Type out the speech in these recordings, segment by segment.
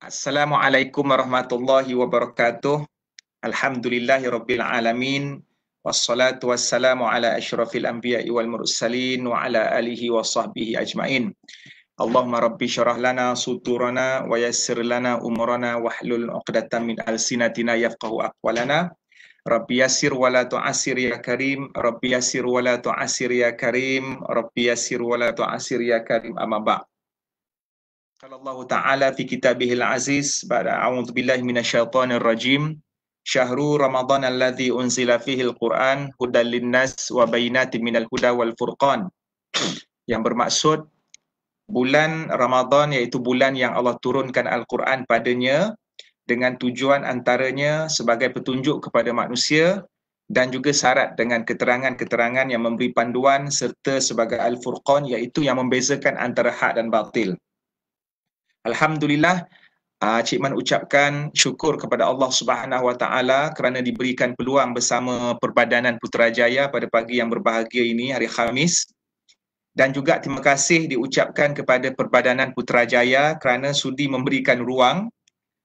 Assalamualaikum warahmatullahi wabarakatuh. Alhamdulillahi rabbil alamin. Wassalatu wassalamu ala asyrafil anbiya wal mursalin wa ala alihi wa sahbihi ajmain. Allahumma rabbi syarah lana suturana wa yassir lana umurana wahlul uqdatan min alsinatina yafqahu aqwalana. Rabbi yassir wa la tu'assir ya karim, Rabbi yassir wa la tu'assir ya karim, Rabbi yassir wa la tu'assir ya karim amma ba'. قال الله تعالى في كتابه العزيز بعد أعوذ بالله من الشيطان الرجيم شهر رمضان الذي أنزل فيه القرآن هدى للناس وبينات من الهدى Furqan, yang bermaksud bulan Ramadhan, yaitu bulan yang Allah turunkan Al-Quran padanya dengan tujuan antaranya sebagai petunjuk kepada manusia dan juga syarat dengan keterangan-keterangan yang memberi panduan serta sebagai al-furqan iaitu yang membezakan antara hak dan batil. Alhamdulillah uh, Cik Man ucapkan syukur kepada Allah Subhanahu Wa Taala kerana diberikan peluang bersama Perbadanan Putrajaya pada pagi yang berbahagia ini hari Khamis dan juga terima kasih diucapkan kepada Perbadanan Putrajaya kerana sudi memberikan ruang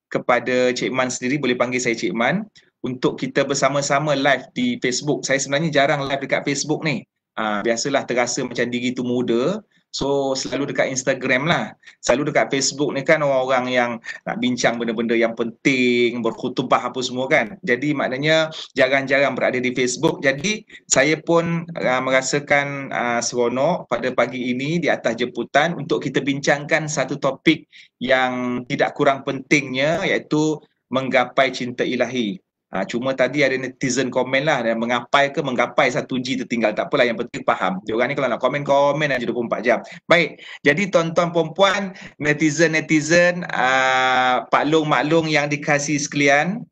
kepada Cik Man sendiri boleh panggil saya Cik Man untuk kita bersama-sama live di Facebook. Saya sebenarnya jarang live dekat Facebook ni. Uh, biasalah terasa macam diri tu muda. So selalu dekat Instagram lah. Selalu dekat Facebook ni kan orang-orang yang nak bincang benda-benda yang penting, berkutubah apa semua kan. Jadi maknanya jarang-jarang berada di Facebook. Jadi saya pun uh, merasakan uh, seronok pada pagi ini di atas jemputan untuk kita bincangkan satu topik yang tidak kurang pentingnya iaitu menggapai cinta ilahi. Ha, cuma tadi ada netizen komen lah dan mengapai ke menggapai satu G tertinggal. Tak apalah yang penting faham. Diorang ni kalau nak komen, komen aja 24 jam. Baik, jadi tuan-tuan perempuan, netizen-netizen, uh, Pak Long, Mak Long yang dikasih sekalian.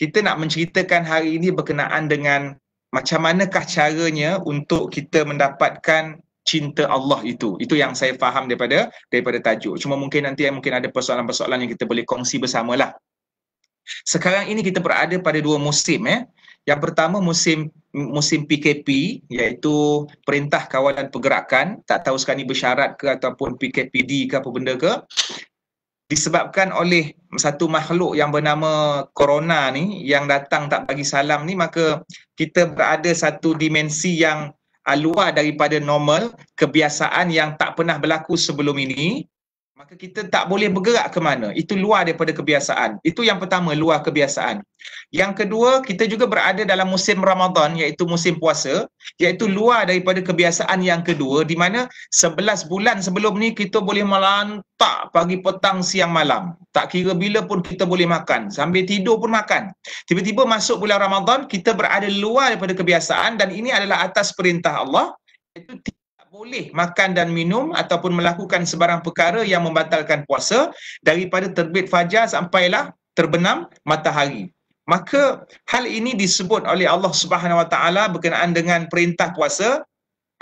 Kita nak menceritakan hari ini berkenaan dengan macam manakah caranya untuk kita mendapatkan cinta Allah itu. Itu yang saya faham daripada daripada tajuk. Cuma mungkin nanti mungkin ada persoalan-persoalan yang kita boleh kongsi bersamalah. Sekarang ini kita berada pada dua musim eh. Yang pertama musim musim PKP iaitu Perintah Kawalan Pergerakan tak tahu sekarang ini bersyarat ke ataupun PKPD ke apa benda ke disebabkan oleh satu makhluk yang bernama corona ni yang datang tak bagi salam ni maka kita berada satu dimensi yang luar daripada normal kebiasaan yang tak pernah berlaku sebelum ini maka kita tak boleh bergerak ke mana. Itu luar daripada kebiasaan. Itu yang pertama, luar kebiasaan. Yang kedua, kita juga berada dalam musim Ramadan iaitu musim puasa, iaitu luar daripada kebiasaan yang kedua di mana 11 bulan sebelum ni kita boleh melantak pagi petang siang malam. Tak kira bila pun kita boleh makan, sambil tidur pun makan. Tiba-tiba masuk bulan Ramadan, kita berada luar daripada kebiasaan dan ini adalah atas perintah Allah iaitu boleh makan dan minum ataupun melakukan sebarang perkara yang membatalkan puasa daripada terbit fajar sampailah terbenam matahari. Maka hal ini disebut oleh Allah Subhanahu Wa Taala berkenaan dengan perintah puasa.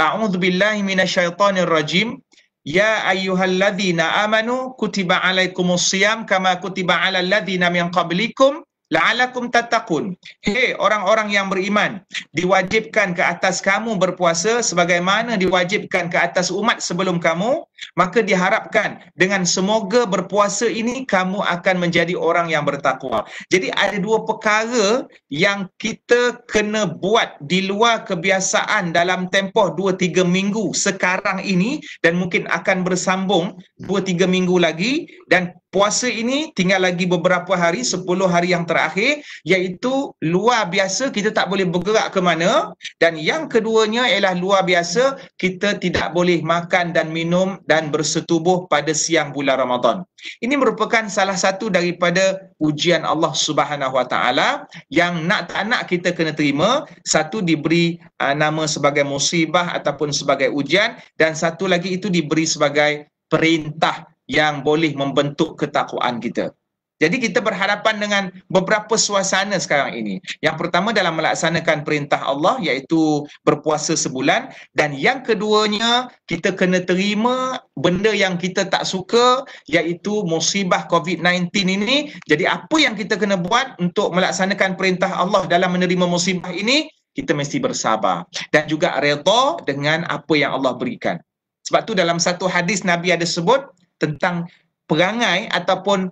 A'udzubillahi minasyaitonir rajim. Ya ayyuhalladzina amanu kutiba alaikumus siyam kama kutiba alal ladzina min qablikum la'alakum tattaqun Hei orang-orang yang beriman diwajibkan ke atas kamu berpuasa sebagaimana diwajibkan ke atas umat sebelum kamu maka diharapkan dengan semoga berpuasa ini kamu akan menjadi orang yang bertakwa jadi ada dua perkara yang kita kena buat di luar kebiasaan dalam tempoh 2 3 minggu sekarang ini dan mungkin akan bersambung 2 3 minggu lagi dan puasa ini tinggal lagi beberapa hari 10 hari yang terakhir iaitu luar biasa kita tak boleh bergerak ke mana dan yang keduanya ialah luar biasa kita tidak boleh makan dan minum dan bersetubuh pada siang bulan Ramadan. Ini merupakan salah satu daripada ujian Allah Subhanahu Wa Taala yang nak tak nak kita kena terima, satu diberi uh, nama sebagai musibah ataupun sebagai ujian dan satu lagi itu diberi sebagai perintah yang boleh membentuk ketakwaan kita. Jadi kita berhadapan dengan beberapa suasana sekarang ini. Yang pertama dalam melaksanakan perintah Allah iaitu berpuasa sebulan dan yang keduanya kita kena terima benda yang kita tak suka iaitu musibah COVID-19 ini. Jadi apa yang kita kena buat untuk melaksanakan perintah Allah dalam menerima musibah ini? Kita mesti bersabar dan juga redha dengan apa yang Allah berikan. Sebab tu dalam satu hadis Nabi ada sebut tentang perangai ataupun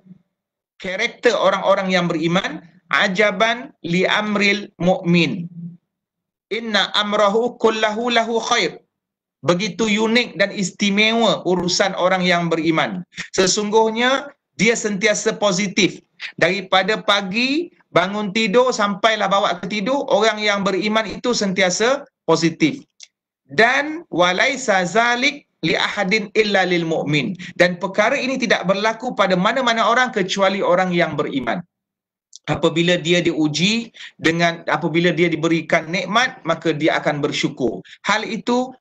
karakter orang-orang yang beriman ajaban li amril mukmin inna amrahu kullahu lahu khair begitu unik dan istimewa urusan orang yang beriman sesungguhnya dia sentiasa positif daripada pagi bangun tidur sampailah bawa ke tidur orang yang beriman itu sentiasa positif dan walaisa zalik li ahadin illa lil mu'min dan perkara ini tidak berlaku pada mana-mana orang kecuali orang yang beriman apabila dia diuji dengan apabila dia diberikan nikmat maka dia akan bersyukur hal itu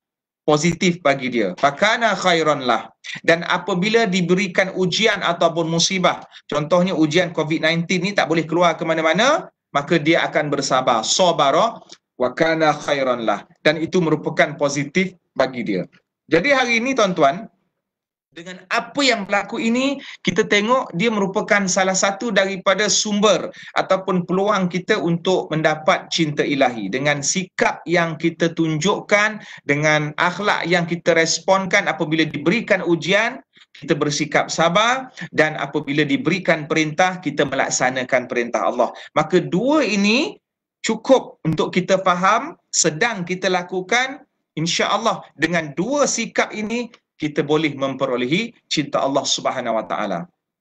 positif bagi dia fakana khairan lah dan apabila diberikan ujian ataupun musibah contohnya ujian covid-19 ni tak boleh keluar ke mana-mana maka dia akan bersabar sabara wa kana khairan lah dan itu merupakan positif bagi dia jadi hari ini tuan-tuan, dengan apa yang berlaku ini, kita tengok dia merupakan salah satu daripada sumber ataupun peluang kita untuk mendapat cinta ilahi. Dengan sikap yang kita tunjukkan, dengan akhlak yang kita responkan apabila diberikan ujian, kita bersikap sabar dan apabila diberikan perintah, kita melaksanakan perintah Allah. Maka dua ini cukup untuk kita faham sedang kita lakukan insya-Allah dengan dua sikap ini kita boleh memperolehi cinta Allah Subhanahu Wa Taala.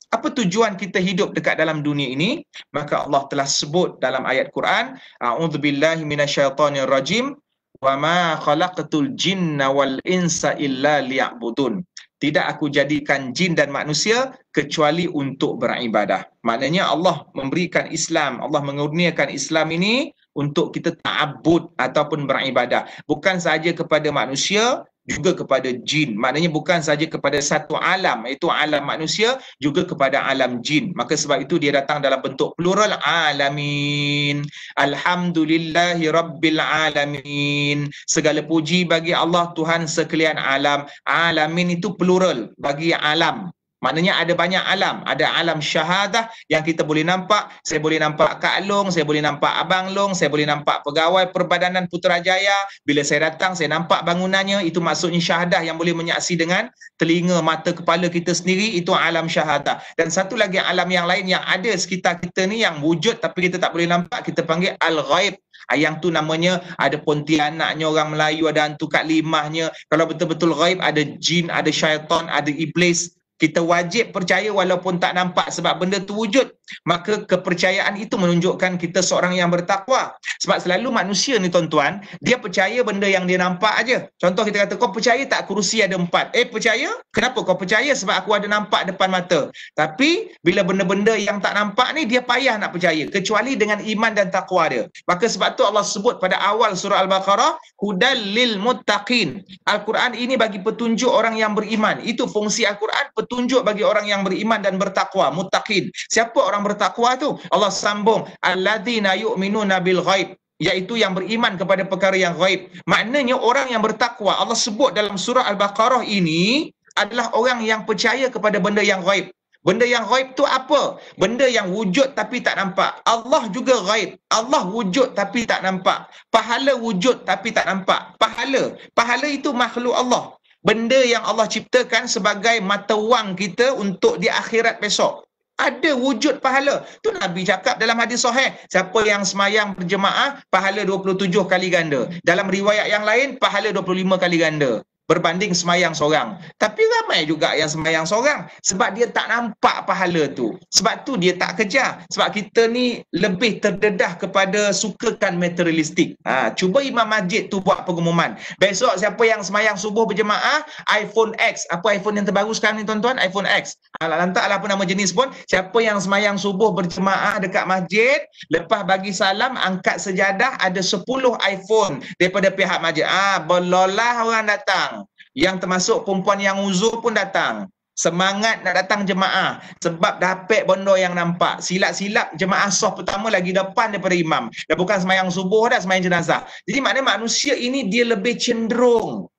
Apa tujuan kita hidup dekat dalam dunia ini? Maka Allah telah sebut dalam ayat Quran, Billahi a'udzubillahi minasyaitonirrajim wa ma khalaqtul jinna wal insa illa liya'budun. Tidak aku jadikan jin dan manusia kecuali untuk beribadah. Maknanya Allah memberikan Islam, Allah mengurniakan Islam ini untuk kita ta'abud ataupun beribadah. Bukan sahaja kepada manusia, juga kepada jin. Maknanya bukan sahaja kepada satu alam, iaitu alam manusia, juga kepada alam jin. Maka sebab itu dia datang dalam bentuk plural alamin. Alhamdulillahi rabbil alamin. Segala puji bagi Allah Tuhan sekalian alam. Alamin itu plural bagi alam. Maknanya ada banyak alam, ada alam syahadah yang kita boleh nampak, saya boleh nampak Kak Long, saya boleh nampak Abang Long, saya boleh nampak pegawai perbadanan Putrajaya, bila saya datang saya nampak bangunannya, itu maksudnya syahadah yang boleh menyaksi dengan telinga, mata, kepala kita sendiri, itu alam syahadah. Dan satu lagi alam yang lain yang ada sekitar kita ni yang wujud tapi kita tak boleh nampak, kita panggil Al-Ghaib. Yang tu namanya ada pontianaknya orang Melayu, ada hantu kat limahnya. Kalau betul-betul ghaib ada jin, ada syaitan, ada iblis kita wajib percaya walaupun tak nampak sebab benda tu wujud maka kepercayaan itu menunjukkan kita seorang yang bertakwa sebab selalu manusia ni tuan-tuan dia percaya benda yang dia nampak aja contoh kita kata kau percaya tak kerusi ada empat eh percaya kenapa kau percaya sebab aku ada nampak depan mata tapi bila benda-benda yang tak nampak ni dia payah nak percaya kecuali dengan iman dan takwa dia maka sebab tu Allah sebut pada awal surah Al-Baqarah hudal lil muttaqin Al-Quran ini bagi petunjuk orang yang beriman itu fungsi Al-Quran petunjuk bagi orang yang beriman dan bertakwa, mutakin. Siapa orang bertakwa tu? Allah sambung, alladzina yu'minuna nabil ghaib iaitu yang beriman kepada perkara yang ghaib. Maknanya orang yang bertakwa, Allah sebut dalam surah Al-Baqarah ini adalah orang yang percaya kepada benda yang ghaib. Benda yang ghaib tu apa? Benda yang wujud tapi tak nampak. Allah juga ghaib. Allah wujud tapi tak nampak. Pahala wujud tapi tak nampak. Pahala. Pahala itu makhluk Allah benda yang Allah ciptakan sebagai mata wang kita untuk di akhirat besok. Ada wujud pahala. Tu Nabi cakap dalam hadis sahih. Siapa yang semayang berjemaah, pahala 27 kali ganda. Dalam riwayat yang lain, pahala 25 kali ganda berbanding semayang seorang. Tapi ramai juga yang semayang seorang sebab dia tak nampak pahala tu. Sebab tu dia tak kejar. Sebab kita ni lebih terdedah kepada sukakan materialistik. Ha, cuba Imam Majid tu buat pengumuman. Besok siapa yang semayang subuh berjemaah, iPhone X. Apa iPhone yang terbaru sekarang ni tuan-tuan? iPhone X. Alah ha, lantak lah apa nama jenis pun. Siapa yang semayang subuh berjemaah dekat masjid, lepas bagi salam, angkat sejadah, ada 10 iPhone daripada pihak masjid. Ah, ha, belolah orang datang yang termasuk perempuan yang uzur pun datang semangat nak datang jemaah sebab dapat bondo yang nampak silap-silap jemaah soh pertama lagi depan daripada imam dah bukan semayang subuh dah semayang jenazah jadi maknanya manusia ini dia lebih cenderung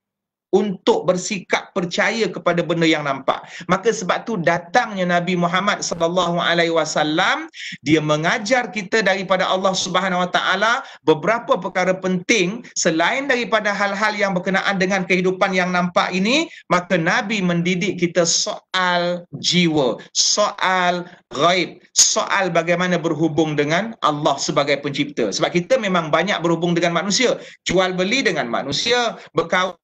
untuk bersikap percaya kepada benda yang nampak. Maka sebab tu datangnya Nabi Muhammad sallallahu alaihi wasallam dia mengajar kita daripada Allah Subhanahu wa taala beberapa perkara penting selain daripada hal-hal yang berkenaan dengan kehidupan yang nampak ini, maka Nabi mendidik kita soal jiwa, soal ghaib, soal bagaimana berhubung dengan Allah sebagai pencipta. Sebab kita memang banyak berhubung dengan manusia, jual beli dengan manusia, berkawan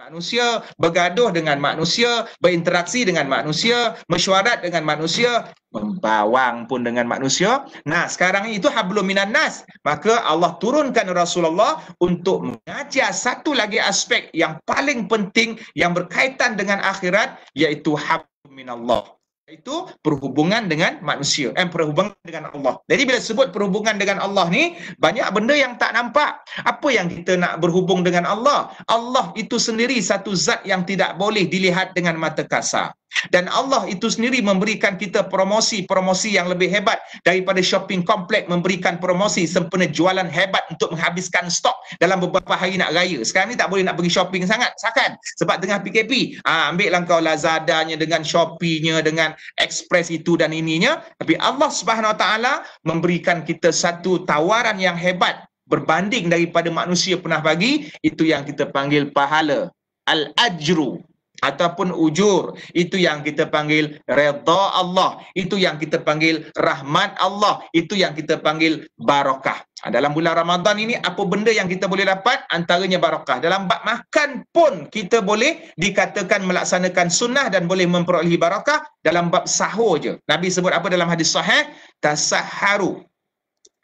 manusia, bergaduh dengan manusia, berinteraksi dengan manusia, mesyuarat dengan manusia, membawang pun dengan manusia. Nah, sekarang itu hablum minan nas. Maka Allah turunkan Rasulullah untuk mengajar satu lagi aspek yang paling penting yang berkaitan dengan akhirat iaitu hablum minallah. Itu perhubungan dengan manusia dan eh, perhubungan dengan Allah. Jadi bila sebut perhubungan dengan Allah ni banyak benda yang tak nampak. Apa yang kita nak berhubung dengan Allah? Allah itu sendiri satu zat yang tidak boleh dilihat dengan mata kasar dan Allah itu sendiri memberikan kita promosi-promosi yang lebih hebat daripada shopping komplek memberikan promosi sempena jualan hebat untuk menghabiskan stok dalam beberapa hari nak raya. Sekarang ni tak boleh nak pergi shopping sangat, sakan. Sebab tengah PKP, ha, ah, ambil langkau Lazadanya dengan Shopee-nya, dengan Express itu dan ininya. Tapi Allah Subhanahu Taala memberikan kita satu tawaran yang hebat berbanding daripada manusia pernah bagi, itu yang kita panggil pahala. Al-Ajru ataupun ujur itu yang kita panggil redha Allah itu yang kita panggil rahmat Allah itu yang kita panggil barakah ha, dalam bulan Ramadan ini apa benda yang kita boleh dapat antaranya barakah dalam bab makan pun kita boleh dikatakan melaksanakan sunnah dan boleh memperolehi barakah dalam bab sahur je Nabi sebut apa dalam hadis sahih tasaharu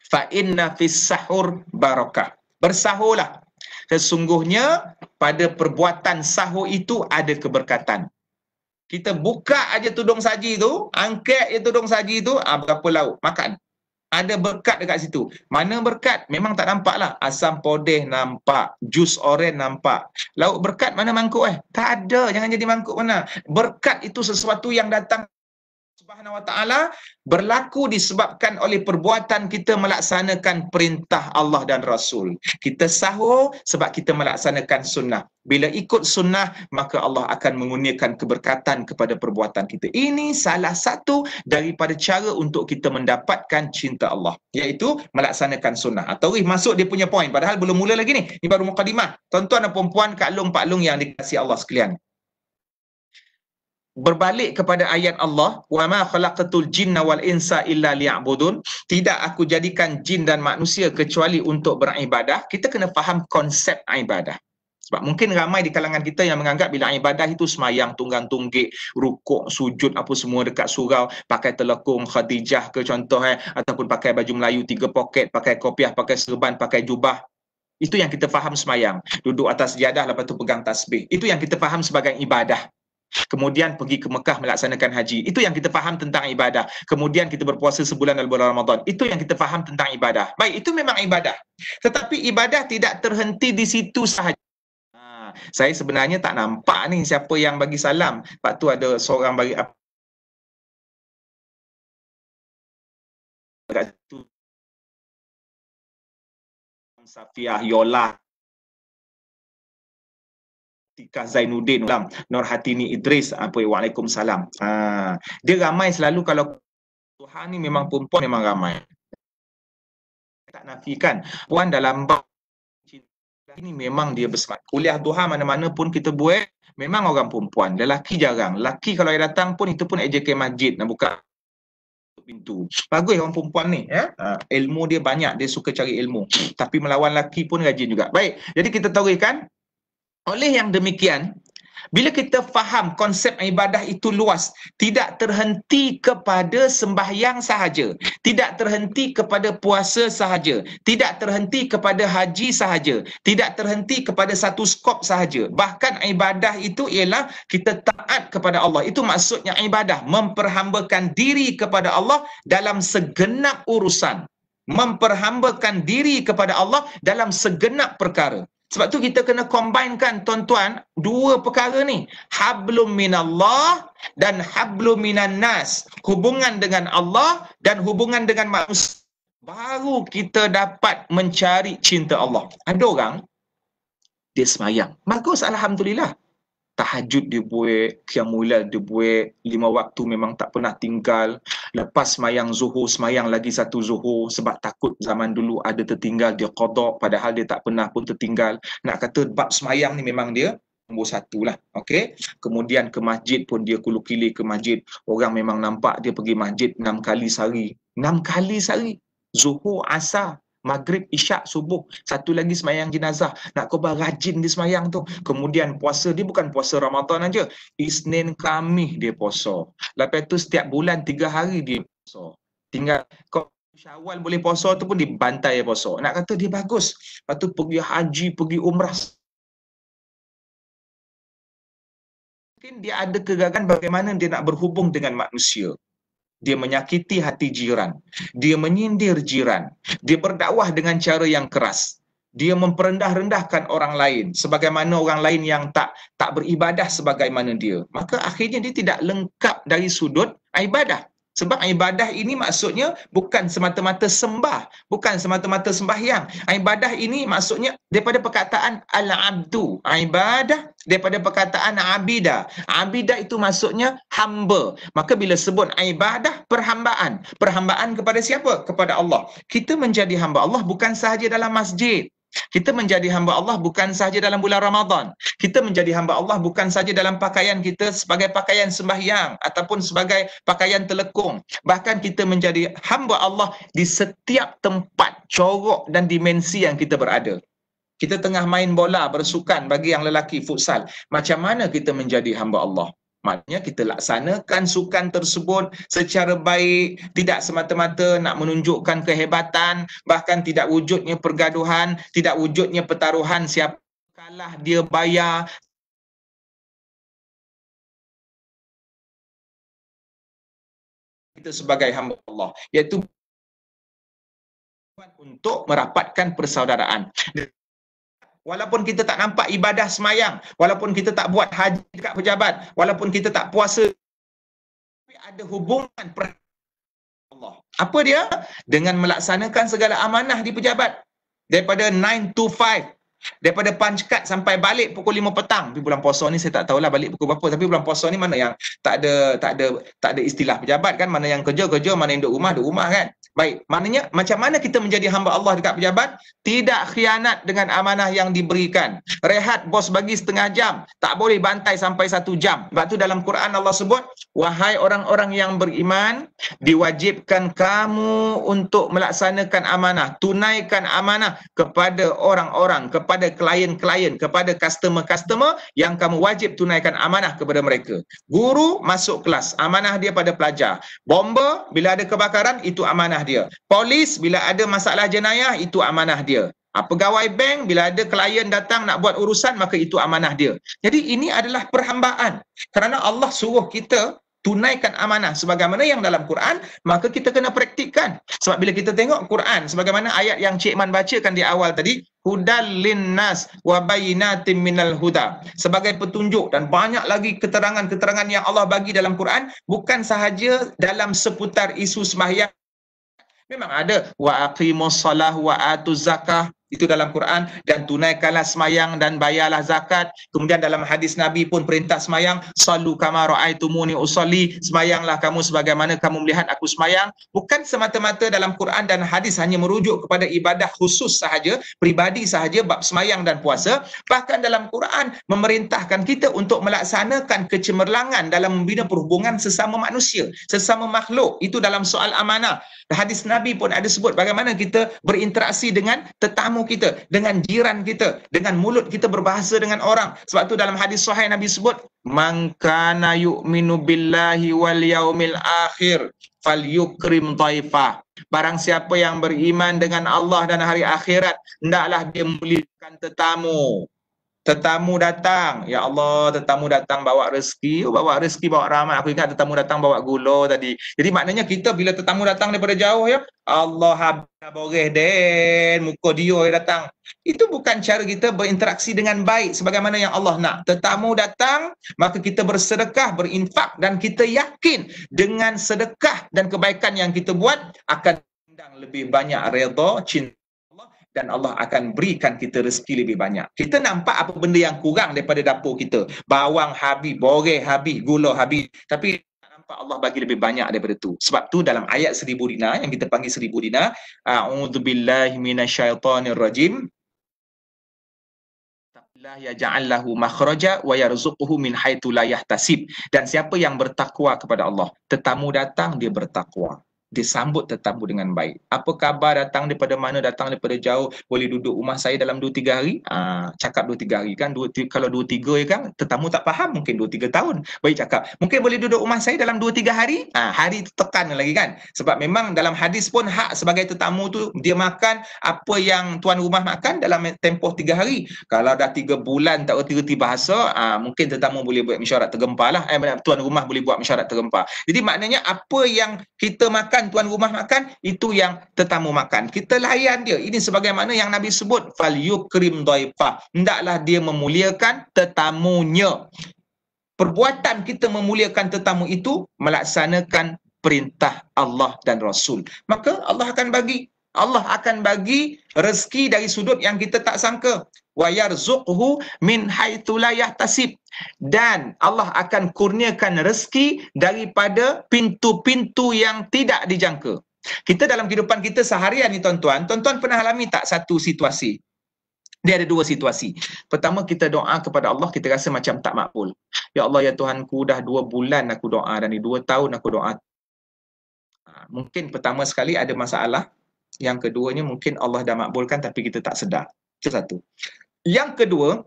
fa inna fis sahur barakah bersahurlah sesungguhnya pada perbuatan sahur itu ada keberkatan. Kita buka aja tudung saji tu, angkat je tudung saji tu, ha, berapa lauk, makan. Ada berkat dekat situ. Mana berkat? Memang tak nampak lah. Asam podeh nampak. Jus oren nampak. Lauk berkat mana mangkuk eh? Tak ada. Jangan jadi mangkuk mana. Berkat itu sesuatu yang datang Subhanahu Wa Taala berlaku disebabkan oleh perbuatan kita melaksanakan perintah Allah dan Rasul. Kita sahur sebab kita melaksanakan sunnah. Bila ikut sunnah, maka Allah akan mengurniakan keberkatan kepada perbuatan kita. Ini salah satu daripada cara untuk kita mendapatkan cinta Allah. Iaitu melaksanakan sunnah. Atau ih, masuk dia punya poin. Padahal belum mula lagi ni. Ini baru mukadimah. Tuan-tuan dan perempuan, Kak Long, Pak yang dikasih Allah sekalian berbalik kepada ayat Allah wa ma khalaqatul jinna wal insa illa liya'budun tidak aku jadikan jin dan manusia kecuali untuk beribadah kita kena faham konsep ibadah sebab mungkin ramai di kalangan kita yang menganggap bila ibadah itu semayang tunggang-tunggik, rukuk, sujud apa semua dekat surau, pakai telekung Khadijah ke contoh eh, ataupun pakai baju Melayu tiga poket, pakai kopiah, pakai serban, pakai jubah. Itu yang kita faham semayang. Duduk atas jadah lepas tu pegang tasbih. Itu yang kita faham sebagai ibadah kemudian pergi ke Mekah melaksanakan haji. Itu yang kita faham tentang ibadah. Kemudian kita berpuasa sebulan dalam bulan Ramadan. Itu yang kita faham tentang ibadah. Baik, itu memang ibadah. Tetapi ibadah tidak terhenti di situ sahaja. Ha, saya sebenarnya tak nampak ni siapa yang bagi salam. Lepas tu ada seorang bagi apa. Safiah Yolah Tika Zainuddin Ulam, Norhatini Idris, apa ah, Waalaikumsalam. Ha. Dia ramai selalu kalau Tuhan ni memang perempuan memang ramai. Tak nafikan. Puan dalam ini memang dia bersemangat. Kuliah Tuhan mana-mana pun kita buat, memang orang perempuan. Lelaki jarang. Lelaki kalau dia datang pun itu pun ejek Masjid nak buka pintu. Bagus orang perempuan ni. Ya? Uh, ilmu dia banyak. Dia suka cari ilmu. Tapi melawan laki pun rajin juga. Baik. Jadi kita tarikan oleh yang demikian, bila kita faham konsep ibadah itu luas, tidak terhenti kepada sembahyang sahaja, tidak terhenti kepada puasa sahaja, tidak terhenti kepada haji sahaja, tidak terhenti kepada satu skop sahaja. Bahkan ibadah itu ialah kita taat kepada Allah. Itu maksudnya ibadah, memperhambakan diri kepada Allah dalam segenap urusan. Memperhambakan diri kepada Allah dalam segenap perkara. Sebab tu kita kena combinekan tuan-tuan dua perkara ni. Hablum minallah dan hablum minan nas. Hubungan dengan Allah dan hubungan dengan manusia. Baru kita dapat mencari cinta Allah. Ada orang, dia semayang. Bagus Alhamdulillah tahajud dia buat, kiamulat dia buat, lima waktu memang tak pernah tinggal. Lepas semayang zuhur, semayang lagi satu zuhur sebab takut zaman dulu ada tertinggal, dia kodok padahal dia tak pernah pun tertinggal. Nak kata bab semayang ni memang dia nombor satu lah. Okay? Kemudian ke masjid pun dia kulukili ke masjid. Orang memang nampak dia pergi masjid enam kali sehari. Enam kali sehari. Zuhur, asar, Maghrib, isyak, subuh. Satu lagi semayang jenazah. Nak cuba rajin di semayang tu. Kemudian puasa dia bukan puasa Ramadan aja. Isnin kami dia puasa. Lepas tu setiap bulan tiga hari dia puasa. Tinggal kau syawal boleh puasa tu pun dibantai dia puasa. Nak kata dia bagus. Lepas tu pergi haji, pergi umrah. Mungkin dia ada kegagalan bagaimana dia nak berhubung dengan manusia dia menyakiti hati jiran, dia menyindir jiran, dia berdakwah dengan cara yang keras, dia memperendah-rendahkan orang lain sebagaimana orang lain yang tak tak beribadah sebagaimana dia. Maka akhirnya dia tidak lengkap dari sudut ibadah. Sebab ibadah ini maksudnya bukan semata-mata sembah, bukan semata-mata sembahyang. Ibadah ini maksudnya daripada perkataan al-abdu. Ibadah daripada perkataan abida. Abida itu maksudnya hamba. Maka bila sebut ibadah perhambaan, perhambaan kepada siapa? Kepada Allah. Kita menjadi hamba Allah bukan sahaja dalam masjid. Kita menjadi hamba Allah bukan sahaja dalam bulan Ramadan. Kita menjadi hamba Allah bukan sahaja dalam pakaian kita sebagai pakaian sembahyang ataupun sebagai pakaian telekung. Bahkan kita menjadi hamba Allah di setiap tempat, corok dan dimensi yang kita berada. Kita tengah main bola bersukan bagi yang lelaki futsal. Macam mana kita menjadi hamba Allah? maknanya kita laksanakan sukan tersebut secara baik tidak semata-mata nak menunjukkan kehebatan bahkan tidak wujudnya pergaduhan tidak wujudnya pertaruhan siapa kalah dia bayar kita sebagai hamba Allah iaitu untuk merapatkan persaudaraan Walaupun kita tak nampak ibadah semayang, walaupun kita tak buat haji dekat pejabat, walaupun kita tak puasa, tapi ada hubungan Allah. Apa dia? Dengan melaksanakan segala amanah di pejabat. Daripada 9 to 5. Daripada punch card sampai balik pukul 5 petang. Di bulan puasa ni saya tak tahulah balik pukul berapa. Tapi bulan puasa ni mana yang tak ada tak ada tak ada istilah pejabat kan. Mana yang kerja-kerja, mana yang duduk rumah, duduk rumah kan. Baik, maknanya macam mana kita menjadi hamba Allah dekat pejabat? Tidak khianat dengan amanah yang diberikan. Rehat bos bagi setengah jam. Tak boleh bantai sampai satu jam. Sebab tu dalam Quran Allah sebut, Wahai orang-orang yang beriman, diwajibkan kamu untuk melaksanakan amanah. Tunaikan amanah kepada orang-orang, kepada klien-klien, kepada customer-customer yang kamu wajib tunaikan amanah kepada mereka. Guru masuk kelas, amanah dia pada pelajar. Bomber, bila ada kebakaran, itu amanah dia. Polis bila ada masalah jenayah itu amanah dia. Ha, pegawai bank bila ada klien datang nak buat urusan maka itu amanah dia. Jadi ini adalah perhambaan. Kerana Allah suruh kita tunaikan amanah sebagaimana yang dalam Quran maka kita kena praktikkan. Sebab bila kita tengok Quran sebagaimana ayat yang Cik Man bacakan di awal tadi hudal linnas wa bayyinatin minal huda sebagai petunjuk dan banyak lagi keterangan-keterangan yang Allah bagi dalam Quran bukan sahaja dalam seputar isu sembahyang Memang ada wa aqimus salah wa atu zakah itu dalam Quran dan tunaikanlah semayang dan bayarlah zakat kemudian dalam hadis Nabi pun perintah semayang salu kama ra'aitumuni usali semayanglah kamu sebagaimana kamu melihat aku semayang bukan semata-mata dalam Quran dan hadis hanya merujuk kepada ibadah khusus sahaja pribadi sahaja bab semayang dan puasa bahkan dalam Quran memerintahkan kita untuk melaksanakan kecemerlangan dalam membina perhubungan sesama manusia sesama makhluk itu dalam soal amanah hadis Nabi pun ada sebut bagaimana kita berinteraksi dengan tetamu tamu kita, dengan jiran kita, dengan mulut kita berbahasa dengan orang. Sebab tu dalam hadis sahih Nabi sebut, "Man kana yu'minu billahi wal yaumil akhir falyukrim taifah." Barang siapa yang beriman dengan Allah dan hari akhirat, hendaklah dia mulihkan tetamu tetamu datang ya Allah tetamu datang bawa rezeki oh, bawa rezeki bawa rahmat aku ingat tetamu datang bawa gula tadi jadi maknanya kita bila tetamu datang daripada jauh ya Allah habis boleh den muka dia yang datang itu bukan cara kita berinteraksi dengan baik sebagaimana yang Allah nak tetamu datang maka kita bersedekah berinfak dan kita yakin dengan sedekah dan kebaikan yang kita buat akan lebih banyak redha cinta dan Allah akan berikan kita rezeki lebih banyak. Kita nampak apa benda yang kurang daripada dapur kita. Bawang habis, boreh habis, gula habis. Tapi nampak Allah bagi lebih banyak daripada itu. Sebab tu dalam ayat seribu dina yang kita panggil seribu dina. A'udzubillahi minasyaitanirrajim. Allah ya ja'allahu makhraja wa yarzuquhu min haitsu tasib. dan siapa yang bertakwa kepada Allah tetamu datang dia bertakwa disambut tetamu dengan baik. Apa khabar datang daripada mana, datang daripada jauh, boleh duduk rumah saya dalam 2 3 hari? Ah, cakap 2 3 hari kan, 2 3, kalau 2 3 ya kan, tetamu tak faham mungkin 2 3 tahun. Baik cakap, mungkin boleh duduk rumah saya dalam 2 3 hari? Ah, hari itu tekan lagi kan. Sebab memang dalam hadis pun hak sebagai tetamu tu dia makan apa yang tuan rumah makan dalam tempoh 3 hari. Kalau dah 3 bulan tak reti-reti bahasa, ah, mungkin tetamu boleh buat mesyuarat tergempalah. Eh, tuan rumah boleh buat mesyuarat tergempal. Jadi maknanya apa yang kita makan makan tuan rumah makan itu yang tetamu makan kita layan dia ini sebagaimana yang nabi sebut fal yukrim daifah hendaklah dia memuliakan tetamunya perbuatan kita memuliakan tetamu itu melaksanakan perintah Allah dan Rasul. Maka Allah akan bagi Allah akan bagi rezeki dari sudut yang kita tak sangka. Wa yarzuqhu min haitsu la yahtasib. Dan Allah akan kurniakan rezeki daripada pintu-pintu yang tidak dijangka. Kita dalam kehidupan kita sehari ni tuan-tuan, tuan-tuan pernah alami tak satu situasi? Dia ada dua situasi. Pertama kita doa kepada Allah, kita rasa macam tak makbul. Ya Allah ya Tuhanku, dah dua bulan aku doa dan ni dua tahun aku doa. Ha, mungkin pertama sekali ada masalah yang keduanya mungkin Allah dah makbulkan tapi kita tak sedar. Itu satu. Yang kedua,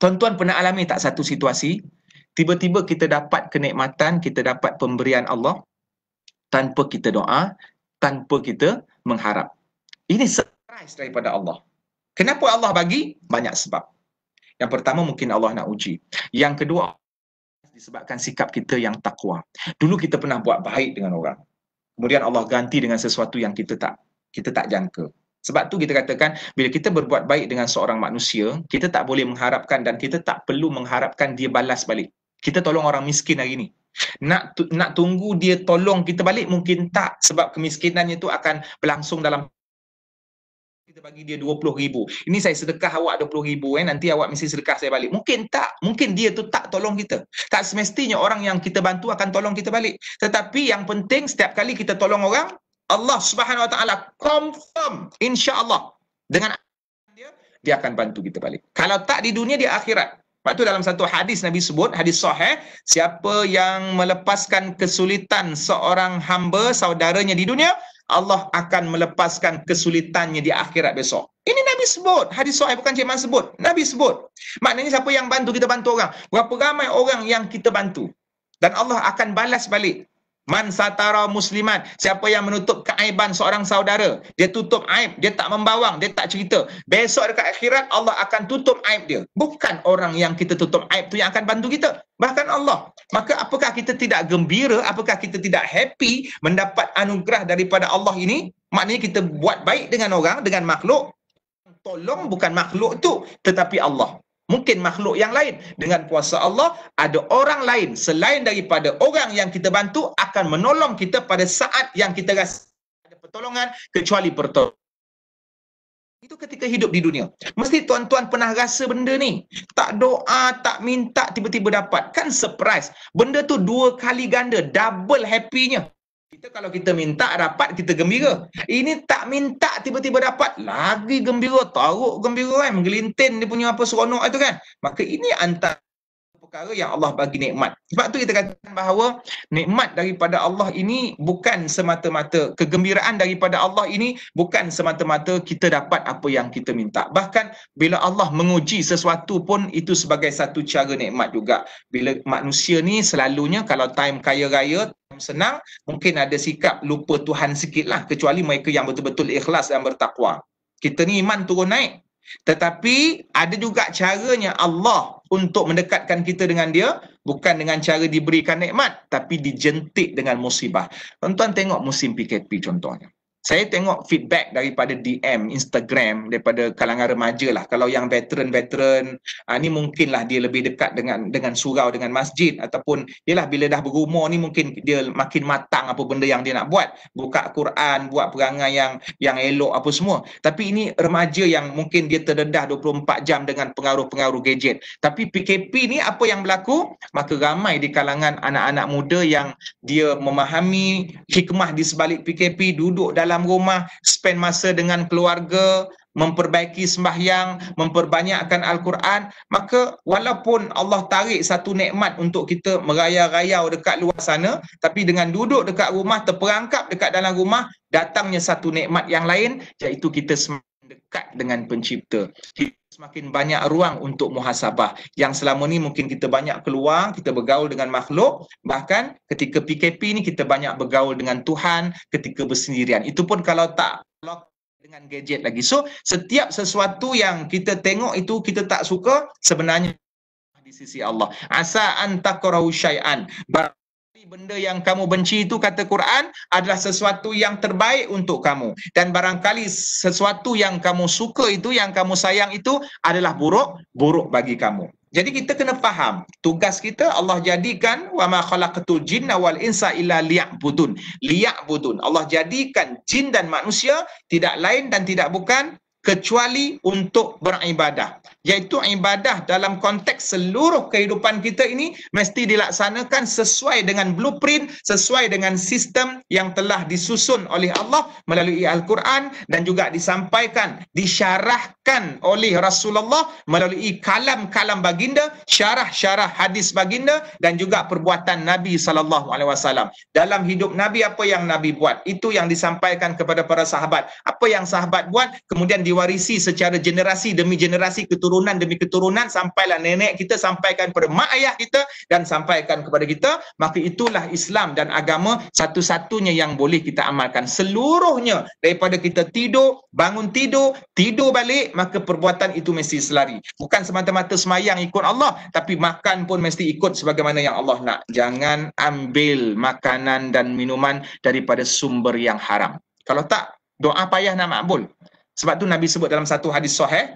tuan-tuan pernah alami tak satu situasi, tiba-tiba kita dapat kenikmatan, kita dapat pemberian Allah tanpa kita doa, tanpa kita mengharap. Ini surprise daripada Allah. Kenapa Allah bagi? Banyak sebab. Yang pertama mungkin Allah nak uji. Yang kedua disebabkan sikap kita yang takwa. Dulu kita pernah buat baik dengan orang. Kemudian Allah ganti dengan sesuatu yang kita tak kita tak jangka. Sebab tu kita katakan bila kita berbuat baik dengan seorang manusia, kita tak boleh mengharapkan dan kita tak perlu mengharapkan dia balas balik. Kita tolong orang miskin hari ni. Nak tu, nak tunggu dia tolong kita balik mungkin tak sebab kemiskinannya tu akan berlangsung dalam kita bagi dia 20 ribu. Ini saya sedekah awak 20 ribu eh. Nanti awak mesti sedekah saya balik. Mungkin tak. Mungkin dia tu tak tolong kita. Tak semestinya orang yang kita bantu akan tolong kita balik. Tetapi yang penting setiap kali kita tolong orang, Allah Subhanahu Wa Taala confirm insya-Allah dengan dia dia akan bantu kita balik. Kalau tak di dunia di akhirat. Sebab tu dalam satu hadis Nabi sebut, hadis sahih, siapa yang melepaskan kesulitan seorang hamba saudaranya di dunia, Allah akan melepaskan kesulitannya di akhirat besok. Ini Nabi sebut. Hadis sahih bukan cuma sebut. Nabi sebut. Maknanya siapa yang bantu, kita bantu orang. Berapa ramai orang yang kita bantu. Dan Allah akan balas balik. Man satara muslimat. Siapa yang menutup keaiban seorang saudara. Dia tutup aib. Dia tak membawang. Dia tak cerita. Besok dekat akhirat Allah akan tutup aib dia. Bukan orang yang kita tutup aib tu yang akan bantu kita. Bahkan Allah. Maka apakah kita tidak gembira? Apakah kita tidak happy mendapat anugerah daripada Allah ini? Maknanya kita buat baik dengan orang, dengan makhluk. Tolong bukan makhluk tu. Tetapi Allah. Mungkin makhluk yang lain dengan kuasa Allah ada orang lain selain daripada orang yang kita bantu akan menolong kita pada saat yang kita rasa ada pertolongan kecuali pertolongan. Itu ketika hidup di dunia. Mesti tuan-tuan pernah rasa benda ni. Tak doa, tak minta, tiba-tiba dapat. Kan surprise. Benda tu dua kali ganda. Double happy-nya kita kalau kita minta dapat kita gembira. Ini tak minta tiba-tiba dapat lagi gembira, taruk gembira kan, menggelintin dia punya apa seronok itu kan. Maka ini antara perkara yang Allah bagi nikmat. Sebab tu kita katakan bahawa nikmat daripada Allah ini bukan semata-mata kegembiraan daripada Allah ini bukan semata-mata kita dapat apa yang kita minta. Bahkan bila Allah menguji sesuatu pun itu sebagai satu cara nikmat juga. Bila manusia ni selalunya kalau time kaya raya senang mungkin ada sikap lupa Tuhan sikit lah kecuali mereka yang betul-betul ikhlas dan bertakwa kita ni iman turun naik tetapi ada juga caranya Allah untuk mendekatkan kita dengan dia bukan dengan cara diberikan nikmat tapi dijentik dengan musibah tuan-tuan tengok musim PKP contohnya saya tengok feedback daripada DM Instagram daripada kalangan remaja lah kalau yang veteran-veteran uh, ah, ni mungkinlah dia lebih dekat dengan dengan surau dengan masjid ataupun ialah bila dah berumur ni mungkin dia makin matang apa benda yang dia nak buat buka Quran buat perangai yang yang elok apa semua tapi ini remaja yang mungkin dia terdedah 24 jam dengan pengaruh-pengaruh gadget tapi PKP ni apa yang berlaku maka ramai di kalangan anak-anak muda yang dia memahami hikmah di sebalik PKP duduk dalam dalam rumah, spend masa dengan keluarga, memperbaiki sembahyang, memperbanyakkan Al-Quran, maka walaupun Allah tarik satu nikmat untuk kita merayau-rayau dekat luar sana, tapi dengan duduk dekat rumah, terperangkap dekat dalam rumah, datangnya satu nikmat yang lain, iaitu kita semakin dekat dengan pencipta. Kita semakin banyak ruang untuk muhasabah yang selama ni mungkin kita banyak keluar kita bergaul dengan makhluk bahkan ketika PKP ni kita banyak bergaul dengan Tuhan ketika bersendirian itu pun kalau tak dengan gadget lagi so setiap sesuatu yang kita tengok itu kita tak suka sebenarnya di sisi Allah asa antakrau syai'an benda yang kamu benci itu kata Quran adalah sesuatu yang terbaik untuk kamu dan barangkali sesuatu yang kamu suka itu yang kamu sayang itu adalah buruk buruk bagi kamu jadi kita kena faham tugas kita Allah jadikan wa ma khalaqatul jinna wal insa illa liya'budun liya'budun Allah jadikan jin dan manusia tidak lain dan tidak bukan kecuali untuk beribadah iaitu ibadah dalam konteks seluruh kehidupan kita ini mesti dilaksanakan sesuai dengan blueprint, sesuai dengan sistem yang telah disusun oleh Allah melalui Al-Quran dan juga disampaikan, disyarahkan oleh Rasulullah melalui kalam-kalam baginda, syarah-syarah hadis baginda dan juga perbuatan Nabi sallallahu alaihi wasallam. Dalam hidup Nabi apa yang Nabi buat? Itu yang disampaikan kepada para sahabat. Apa yang sahabat buat kemudian diwarisi secara generasi demi generasi keturunan keturunan demi keturunan sampailah nenek kita sampaikan kepada mak ayah kita dan sampaikan kepada kita maka itulah Islam dan agama satu-satunya yang boleh kita amalkan seluruhnya daripada kita tidur bangun tidur tidur balik maka perbuatan itu mesti selari bukan semata-mata semayang ikut Allah tapi makan pun mesti ikut sebagaimana yang Allah nak jangan ambil makanan dan minuman daripada sumber yang haram kalau tak doa payah nak makbul sebab tu Nabi sebut dalam satu hadis sahih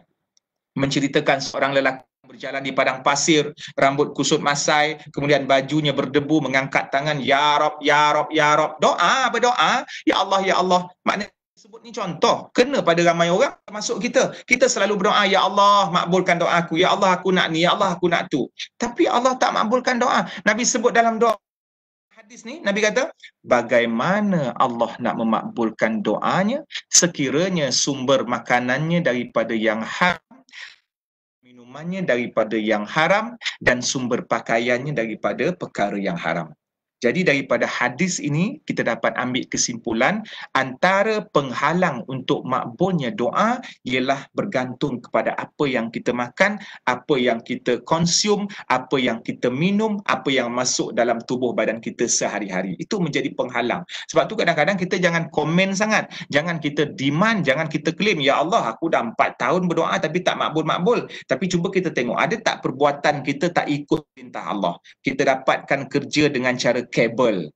menceritakan seorang lelaki berjalan di padang pasir, rambut kusut masai, kemudian bajunya berdebu mengangkat tangan, Ya Rab, Ya Rab, Ya Rab. Doa, berdoa. Ya Allah, Ya Allah. Maknanya sebut ni contoh. Kena pada ramai orang masuk kita. Kita selalu berdoa, Ya Allah, makbulkan doa aku. Ya Allah, aku nak ni. Ya Allah, aku nak tu. Tapi Allah tak makbulkan doa. Nabi sebut dalam doa hadis ni Nabi kata bagaimana Allah nak memakbulkan doanya sekiranya sumber makanannya daripada yang hak minumannya daripada yang haram dan sumber pakaiannya daripada perkara yang haram. Jadi daripada hadis ini kita dapat ambil kesimpulan antara penghalang untuk makbulnya doa ialah bergantung kepada apa yang kita makan, apa yang kita konsum, apa yang kita minum, apa yang masuk dalam tubuh badan kita sehari-hari. Itu menjadi penghalang. Sebab tu kadang-kadang kita jangan komen sangat, jangan kita demand, jangan kita claim ya Allah aku dah 4 tahun berdoa tapi tak makbul-makbul. Tapi cuba kita tengok ada tak perbuatan kita tak ikut perintah Allah. Kita dapatkan kerja dengan cara kabel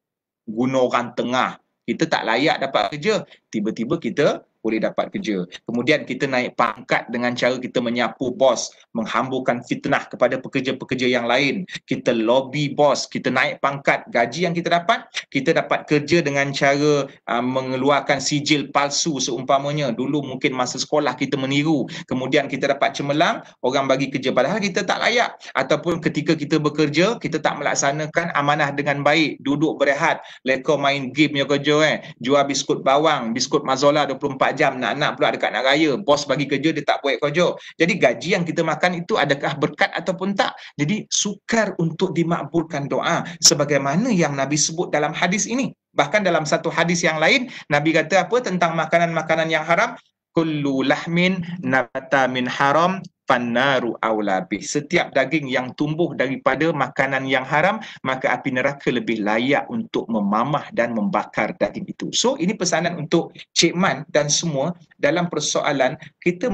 guna orang tengah kita tak layak dapat kerja tiba-tiba kita boleh dapat kerja. Kemudian kita naik pangkat dengan cara kita menyapu bos, menghamburkan fitnah kepada pekerja-pekerja yang lain. Kita lobby bos, kita naik pangkat gaji yang kita dapat, kita dapat kerja dengan cara uh, mengeluarkan sijil palsu seumpamanya. Dulu mungkin masa sekolah kita meniru, kemudian kita dapat cemerlang, orang bagi kerja padahal kita tak layak ataupun ketika kita bekerja kita tak melaksanakan amanah dengan baik, duduk berehat, leka main game yang kerja eh, jual biskut bawang, biskut mazola 24 24 jam nak anak pula dekat nak raya bos bagi kerja dia tak buat kerja jadi gaji yang kita makan itu adakah berkat ataupun tak jadi sukar untuk dimakbulkan doa sebagaimana yang Nabi sebut dalam hadis ini bahkan dalam satu hadis yang lain Nabi kata apa tentang makanan-makanan yang haram kullu lahmin nabata min haram fannaru aula setiap daging yang tumbuh daripada makanan yang haram maka api neraka lebih layak untuk memamah dan membakar daging itu so ini pesanan untuk cik man dan semua dalam persoalan kita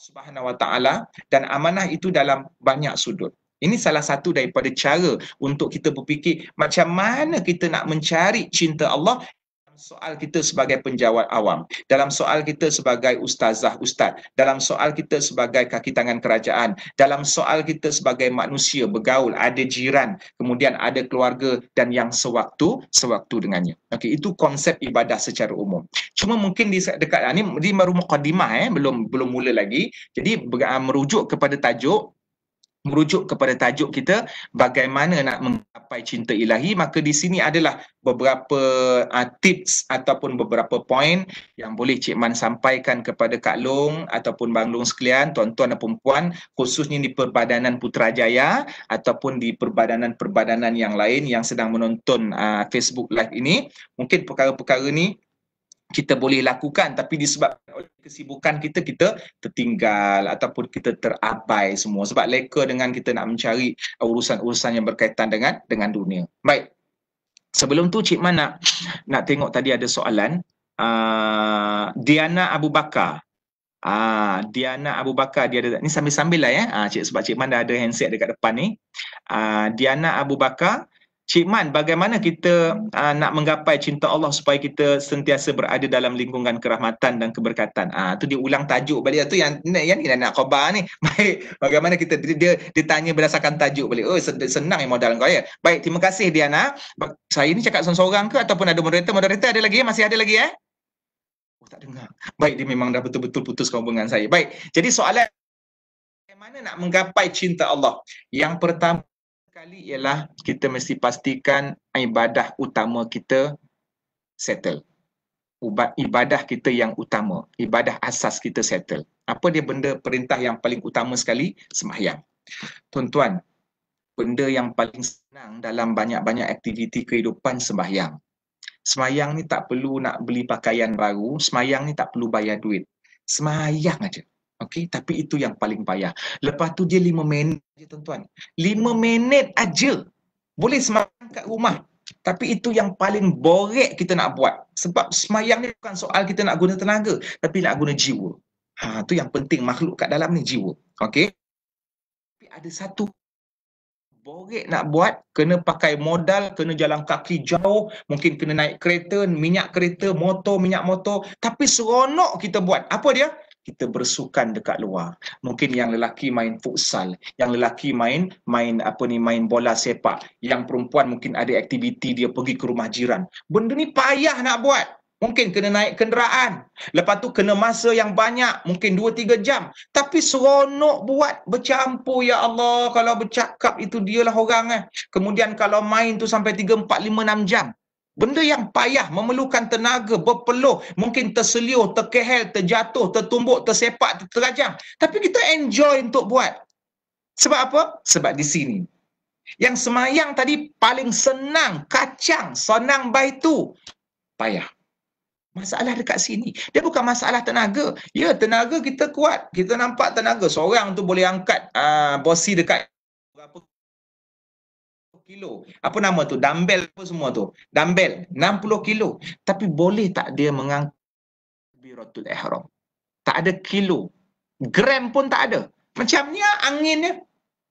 subhanahu wa taala dan amanah itu dalam banyak sudut ini salah satu daripada cara untuk kita berfikir macam mana kita nak mencari cinta Allah soal kita sebagai penjawat awam, dalam soal kita sebagai ustazah ustaz, dalam soal kita sebagai kaki tangan kerajaan, dalam soal kita sebagai manusia bergaul, ada jiran, kemudian ada keluarga dan yang sewaktu sewaktu dengannya. Okey, itu konsep ibadah secara umum. Cuma mungkin di dekat ah, ni di baru muqaddimah eh, belum belum mula lagi. Jadi ah, merujuk kepada tajuk merujuk kepada tajuk kita bagaimana nak mencapai cinta ilahi maka di sini adalah beberapa uh, tips ataupun beberapa poin yang boleh Cik Man sampaikan kepada Kak Long ataupun Bang Long sekalian tuan-tuan dan perempuan khususnya di perbadanan Putrajaya ataupun di perbadanan-perbadanan yang lain yang sedang menonton uh, Facebook live ini mungkin perkara-perkara ini kita boleh lakukan tapi disebabkan oleh kesibukan kita kita tertinggal ataupun kita terabai semua sebab leka dengan kita nak mencari urusan-urusan yang berkaitan dengan dengan dunia. Baik. Sebelum tu Cik Man nak nak tengok tadi ada soalan uh, Diana Abu Bakar. uh, Diana Abu Bakar dia ada ni sambil-sambil lah ya. uh, Cik sebab Cik Man dah ada handset dekat depan ni. uh, Diana Abu Bakar Cik Man, bagaimana kita uh, nak menggapai cinta Allah supaya kita sentiasa berada dalam lingkungan kerahmatan dan keberkatan? Ah, uh, tu diulang tajuk balik. Tu yang yang, yang ni lah nak khabar ni. Baik, bagaimana kita dia, ditanya berdasarkan tajuk balik. Oh, senang yang modal kau ya. Baik, terima kasih Diana. Saya ni cakap seorang-seorang ke ataupun ada moderator? Moderator ada lagi? Ya? Masih ada lagi eh? Oh, tak dengar. Baik, dia memang dah betul-betul putus hubungan saya. Baik, jadi soalan bagaimana nak menggapai cinta Allah? Yang pertama, sekali ialah kita mesti pastikan ibadah utama kita settle. Ubat ibadah kita yang utama, ibadah asas kita settle. Apa dia benda perintah yang paling utama sekali? semayang. Tuan-tuan, benda yang paling senang dalam banyak-banyak aktiviti kehidupan semayang. Semayang ni tak perlu nak beli pakaian baru, semayang ni tak perlu bayar duit. Semayang aja. Okey, tapi itu yang paling payah. Lepas tu dia lima minit je tuan-tuan. Lima minit aja boleh semangat kat rumah. Tapi itu yang paling borek kita nak buat. Sebab semayang ni bukan soal kita nak guna tenaga. Tapi nak guna jiwa. Ha, tu yang penting makhluk kat dalam ni jiwa. Okey. Tapi ada satu borek nak buat. Kena pakai modal. Kena jalan kaki jauh. Mungkin kena naik kereta. Minyak kereta. Motor. Minyak motor. Tapi seronok kita buat. Apa dia? kita bersukan dekat luar. Mungkin yang lelaki main futsal, yang lelaki main main apa ni main bola sepak, yang perempuan mungkin ada aktiviti dia pergi ke rumah jiran. Benda ni payah nak buat. Mungkin kena naik kenderaan. Lepas tu kena masa yang banyak. Mungkin 2-3 jam. Tapi seronok buat bercampur ya Allah. Kalau bercakap itu dialah orang eh. Kemudian kalau main tu sampai 3, 4, 5, 6 jam. Benda yang payah, memerlukan tenaga, berpeluh, mungkin terseliuh, terkehel, terjatuh, tertumbuk, tersepak, terterajang. Tapi kita enjoy untuk buat. Sebab apa? Sebab di sini. Yang semayang tadi paling senang, kacang, senang baitu. Payah. Masalah dekat sini. Dia bukan masalah tenaga. Ya, tenaga kita kuat. Kita nampak tenaga. Seorang tu boleh angkat uh, bosi dekat berapa kilo. Apa nama tu? Dumbbell apa semua tu? Dumbbell 60 kilo. Tapi boleh tak dia mengangkat biratul ihram? Tak ada kilo. Gram pun tak ada. Macamnya ah, anginnya.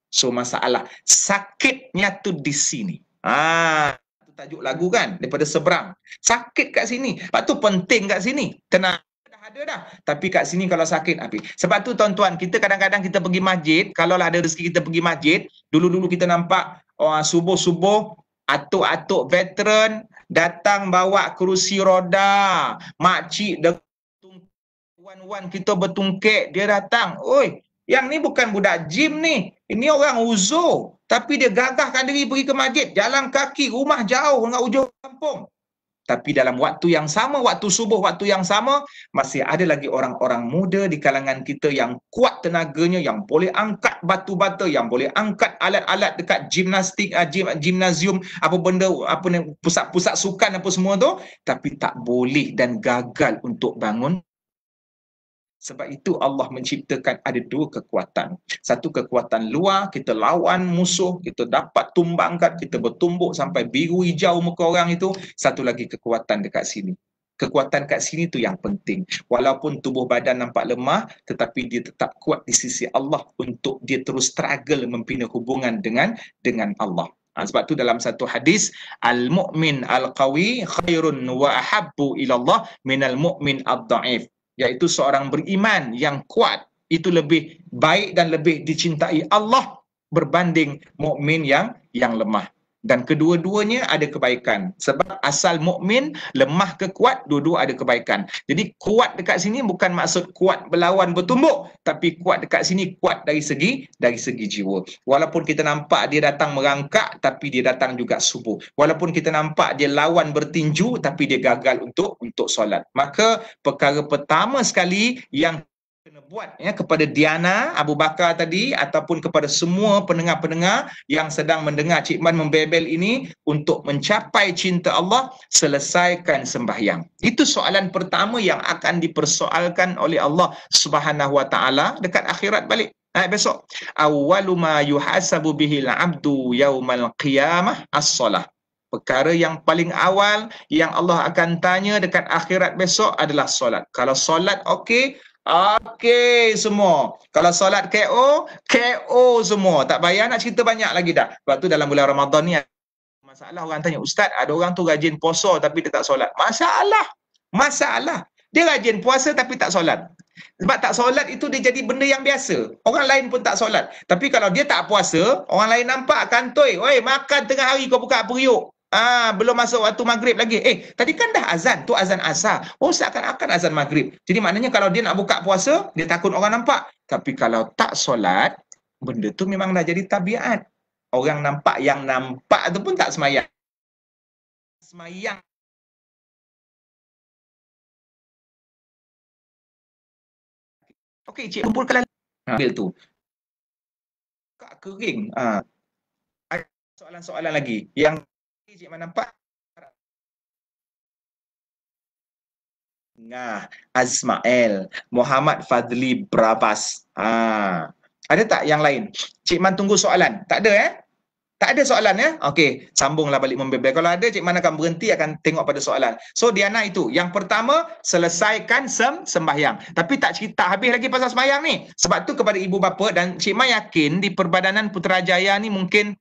So masalah sakitnya tu di sini. Ah, tajuk lagu kan daripada seberang. Sakit kat sini. Lepas tu penting kat sini. Tenang dah ada dah. Tapi kat sini kalau sakit api. Sebab tu tuan-tuan, kita kadang-kadang kita pergi masjid, kalau lah ada rezeki kita pergi masjid, dulu-dulu kita nampak orang uh, subuh-subuh atuk-atuk veteran datang bawa kerusi roda, makcik wan-wan kita bertungkek, dia datang. Oi, yang ni bukan budak gym ni. Ini orang uzur. Tapi dia gagahkan diri pergi ke masjid. Jalan kaki, rumah jauh dengan ujung kampung tapi dalam waktu yang sama waktu subuh waktu yang sama masih ada lagi orang-orang muda di kalangan kita yang kuat tenaganya yang boleh angkat batu bata yang boleh angkat alat-alat dekat gimnastik uh, ah, gym, gimnasium apa benda apa ni pusat-pusat sukan apa semua tu tapi tak boleh dan gagal untuk bangun sebab itu Allah menciptakan ada dua kekuatan. Satu kekuatan luar, kita lawan musuh, kita dapat tumbangkan, kita bertumbuk sampai biru hijau muka orang itu. Satu lagi kekuatan dekat sini. Kekuatan kat sini tu yang penting. Walaupun tubuh badan nampak lemah, tetapi dia tetap kuat di sisi Allah untuk dia terus struggle membina hubungan dengan dengan Allah. Ha, sebab tu dalam satu hadis al mukmin al qawi khairun wa ahabbu ilallah Allah min al mukmin ad-da'if iaitu seorang beriman yang kuat itu lebih baik dan lebih dicintai Allah berbanding mukmin yang yang lemah dan kedua-duanya ada kebaikan sebab asal mukmin lemah ke kuat dua-dua ada kebaikan jadi kuat dekat sini bukan maksud kuat berlawan bertumbuk tapi kuat dekat sini kuat dari segi dari segi jiwa walaupun kita nampak dia datang merangkak tapi dia datang juga subuh walaupun kita nampak dia lawan bertinju tapi dia gagal untuk untuk solat maka perkara pertama sekali yang kena buat ya kepada Diana Abu Bakar tadi ataupun kepada semua pendengar-pendengar yang sedang mendengar Cik Man membebel ini untuk mencapai cinta Allah selesaikan sembahyang. Itu soalan pertama yang akan dipersoalkan oleh Allah Subhanahu Wa Taala dekat akhirat balik. Ha, besok awwalu ma yuhasabu bihil abdu yaumal qiyamah as-salah perkara yang paling awal yang Allah akan tanya dekat akhirat besok adalah solat. Kalau solat okey, Okey semua. Kalau solat KO, KO semua. Tak payah nak cerita banyak lagi dah. Sebab tu dalam bulan Ramadan ni masalah orang tanya, "Ustaz, ada orang tu rajin puasa tapi dia tak solat." Masalah. Masalah. Dia rajin puasa tapi tak solat. Sebab tak solat itu dia jadi benda yang biasa. Orang lain pun tak solat. Tapi kalau dia tak puasa, orang lain nampak kantoi. Oi, makan tengah hari kau buka periuk. Ah, belum masuk waktu maghrib lagi. Eh, tadi kan dah azan. Tu azan asar. Oh, seakan-akan azan maghrib. Jadi maknanya kalau dia nak buka puasa, dia takut orang nampak. Tapi kalau tak solat, benda tu memang dah jadi tabiat. Orang nampak yang nampak tu pun tak semayang. Semayang. Okey, cik kumpul kelal. Ha, ambil tu. Kak kering. Ah. Soalan-soalan lagi yang Cik mana nampak? Nah, Azmael, Muhammad Fadli Brabas. Ha. Ada tak yang lain? Cik Man tunggu soalan. Tak ada eh? Tak ada soalan ya? Okey, sambunglah balik membebel. Kalau ada, Cik Man akan berhenti, akan tengok pada soalan. So, Diana itu. Yang pertama, selesaikan sem sembahyang. Tapi tak cerita habis lagi pasal sembahyang ni. Sebab tu kepada ibu bapa dan Cik Man yakin di perbadanan Putrajaya ni mungkin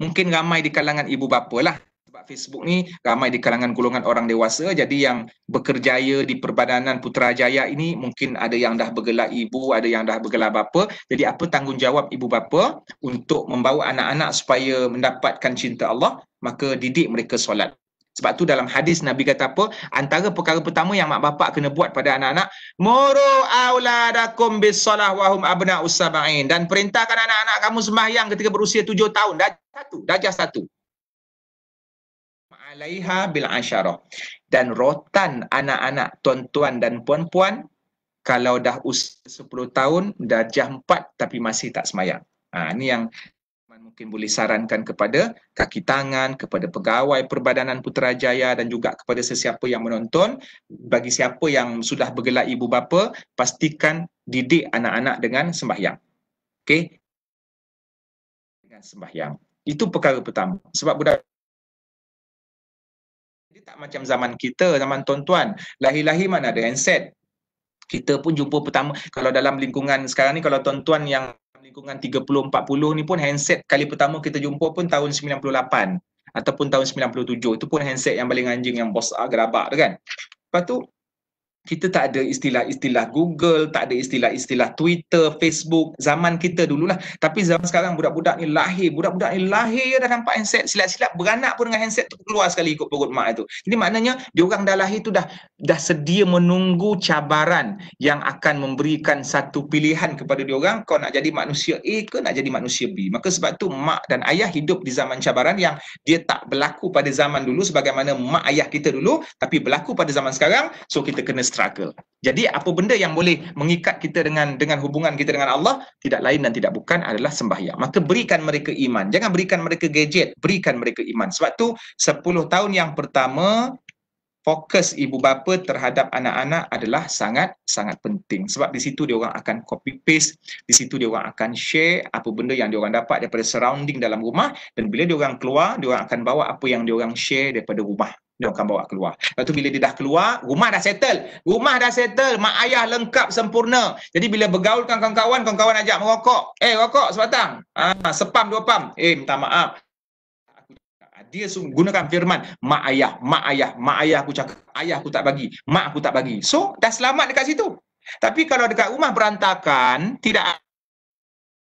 mungkin ramai di kalangan ibu bapa lah sebab Facebook ni ramai di kalangan golongan orang dewasa jadi yang bekerjaya di perbadanan Putrajaya ini mungkin ada yang dah bergelar ibu ada yang dah bergelar bapa jadi apa tanggungjawab ibu bapa untuk membawa anak-anak supaya mendapatkan cinta Allah maka didik mereka solat sebab tu dalam hadis Nabi kata apa? Antara perkara pertama yang mak bapak kena buat pada anak-anak, moru auladakum bisalah wa abna usabain dan perintahkan anak-anak kamu sembahyang ketika berusia tujuh tahun dah satu, dah satu. Ma'alaiha bil asyarah. Dan rotan anak-anak tuan-tuan dan puan-puan kalau dah usia sepuluh tahun, dah jah 4 tapi masih tak semayang. Ha, ini yang Osman mungkin boleh sarankan kepada kaki tangan, kepada pegawai Perbadanan Putrajaya dan juga kepada sesiapa yang menonton. Bagi siapa yang sudah bergelar ibu bapa, pastikan didik anak-anak dengan sembahyang. Okey? Dengan sembahyang. Itu perkara pertama. Sebab budak dia tak macam zaman kita, zaman tuan-tuan. Lahir-lahir mana ada handset. Kita pun jumpa pertama. Kalau dalam lingkungan sekarang ni, kalau tuan-tuan yang lingkungan 30 40 ni pun handset kali pertama kita jumpa pun tahun 98 ataupun tahun 97 itu pun handset yang paling anjing yang bos ah, gerabak tu kan. Lepas tu kita tak ada istilah-istilah Google, tak ada istilah-istilah Twitter, Facebook, zaman kita dululah. Tapi zaman sekarang budak-budak ni lahir, budak-budak ni lahir dah nampak handset silap-silap beranak pun dengan handset tu keluar sekali ikut perut mak tu. Jadi maknanya diorang dah lahir tu dah dah sedia menunggu cabaran yang akan memberikan satu pilihan kepada diorang kau nak jadi manusia A ke nak jadi manusia B. Maka sebab tu mak dan ayah hidup di zaman cabaran yang dia tak berlaku pada zaman dulu sebagaimana mak ayah kita dulu tapi berlaku pada zaman sekarang. So kita kena struggle. Jadi apa benda yang boleh mengikat kita dengan dengan hubungan kita dengan Allah tidak lain dan tidak bukan adalah sembahyang. Maka berikan mereka iman. Jangan berikan mereka gadget, berikan mereka iman. Sebab tu 10 tahun yang pertama fokus ibu bapa terhadap anak-anak adalah sangat sangat penting. Sebab di situ dia orang akan copy paste, di situ dia orang akan share apa benda yang dia orang dapat daripada surrounding dalam rumah dan bila dia orang keluar, dia orang akan bawa apa yang dia orang share daripada rumah dia akan bawa keluar. Lepas tu bila dia dah keluar, rumah dah settle. Rumah dah settle, mak ayah lengkap sempurna. Jadi bila bergaul dengan kawan-kawan, kawan-kawan ajak merokok. Eh, rokok sebatang. Ah, sepam dua pam. Eh, minta maaf. dia gunakan firman mak ayah, mak ayah, mak ayah aku cakap, ayah aku tak bagi, mak aku tak bagi. So, dah selamat dekat situ. Tapi kalau dekat rumah berantakan, tidak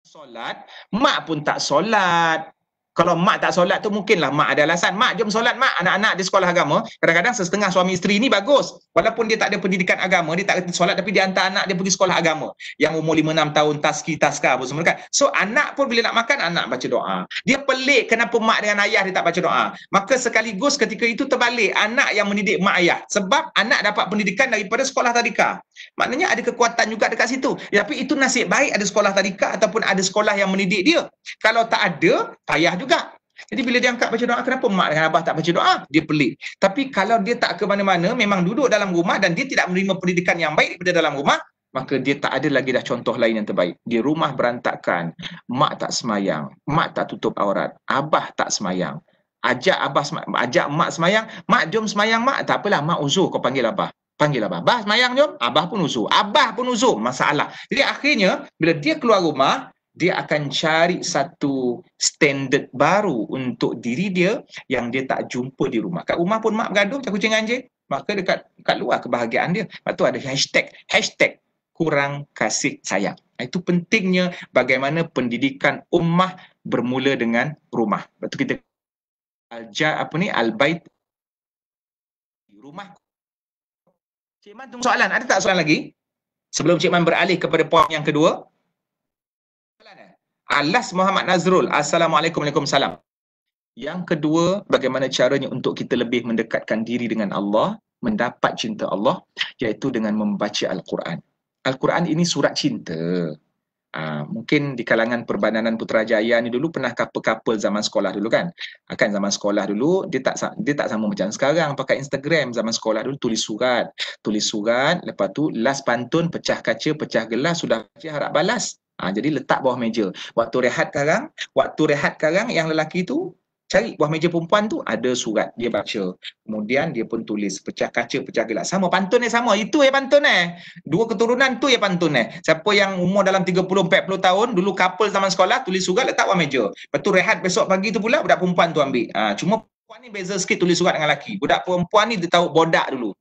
solat, mak pun tak solat, kalau mak tak solat tu mungkinlah mak ada alasan. Mak jom solat mak. Anak-anak di sekolah agama. Kadang-kadang setengah suami isteri ni bagus. Walaupun dia tak ada pendidikan agama. Dia tak kena solat tapi dia hantar anak dia pergi sekolah agama. Yang umur 5-6 tahun taski taska apa semua kan. So anak pun bila nak makan anak baca doa. Dia pelik kenapa mak dengan ayah dia tak baca doa. Maka sekaligus ketika itu terbalik. Anak yang mendidik mak ayah. Sebab anak dapat pendidikan daripada sekolah tadika. Maknanya ada kekuatan juga dekat situ. Tapi itu nasib baik ada sekolah tadika ataupun ada sekolah yang mendidik dia. Kalau tak ada, payah juga. Jadi bila dia angkat baca doa, kenapa mak dan abah tak baca doa? Dia pelik. Tapi kalau dia tak ke mana-mana, memang duduk dalam rumah dan dia tidak menerima pendidikan yang baik daripada dalam rumah, maka dia tak ada lagi dah contoh lain yang terbaik. Di rumah berantakan, mak tak semayang, mak tak tutup aurat, abah tak semayang. Ajak abah ajak mak semayang, mak jom semayang mak, tak apalah mak uzur kau panggil abah panggil abah. Abah semayang jom. Abah pun uzur. Abah pun uzur. Masalah. Jadi akhirnya bila dia keluar rumah, dia akan cari satu standard baru untuk diri dia yang dia tak jumpa di rumah. Kat rumah pun mak bergaduh macam kucing anjing. Maka dekat kat luar kebahagiaan dia. Lepas tu ada hashtag. Hashtag kurang kasih sayang. Itu pentingnya bagaimana pendidikan ummah bermula dengan rumah. Lepas tu kita ajar apa ni? Al-bait. Rumah Cik Man tunggu soalan. Ada tak soalan lagi? Sebelum Cik Man beralih kepada poin yang kedua. Alas Muhammad Nazrul. Assalamualaikum. Waalaikumsalam. Yang kedua, bagaimana caranya untuk kita lebih mendekatkan diri dengan Allah, mendapat cinta Allah, iaitu dengan membaca Al-Quran. Al-Quran ini surat cinta. Uh, mungkin di kalangan perbandanan Putrajaya ni dulu pernah couple-couple zaman sekolah dulu kan akan ah, zaman sekolah dulu dia tak dia tak sama macam sekarang pakai Instagram zaman sekolah dulu tulis surat tulis surat lepas tu las pantun pecah kaca pecah gelas sudah kaca harap balas uh, jadi letak bawah meja waktu rehat sekarang waktu rehat sekarang yang lelaki tu cari buah meja perempuan tu ada surat dia baca kemudian dia pun tulis pecah kaca pecah gelas sama pantun yang sama itu ya pantun eh dua keturunan tu ya pantun eh siapa yang umur dalam 30 40 tahun dulu couple zaman sekolah tulis surat letak buah meja lepas tu rehat besok pagi tu pula budak perempuan tu ambil ha, cuma perempuan ni beza sikit tulis surat dengan lelaki budak perempuan ni dia tahu bodak dulu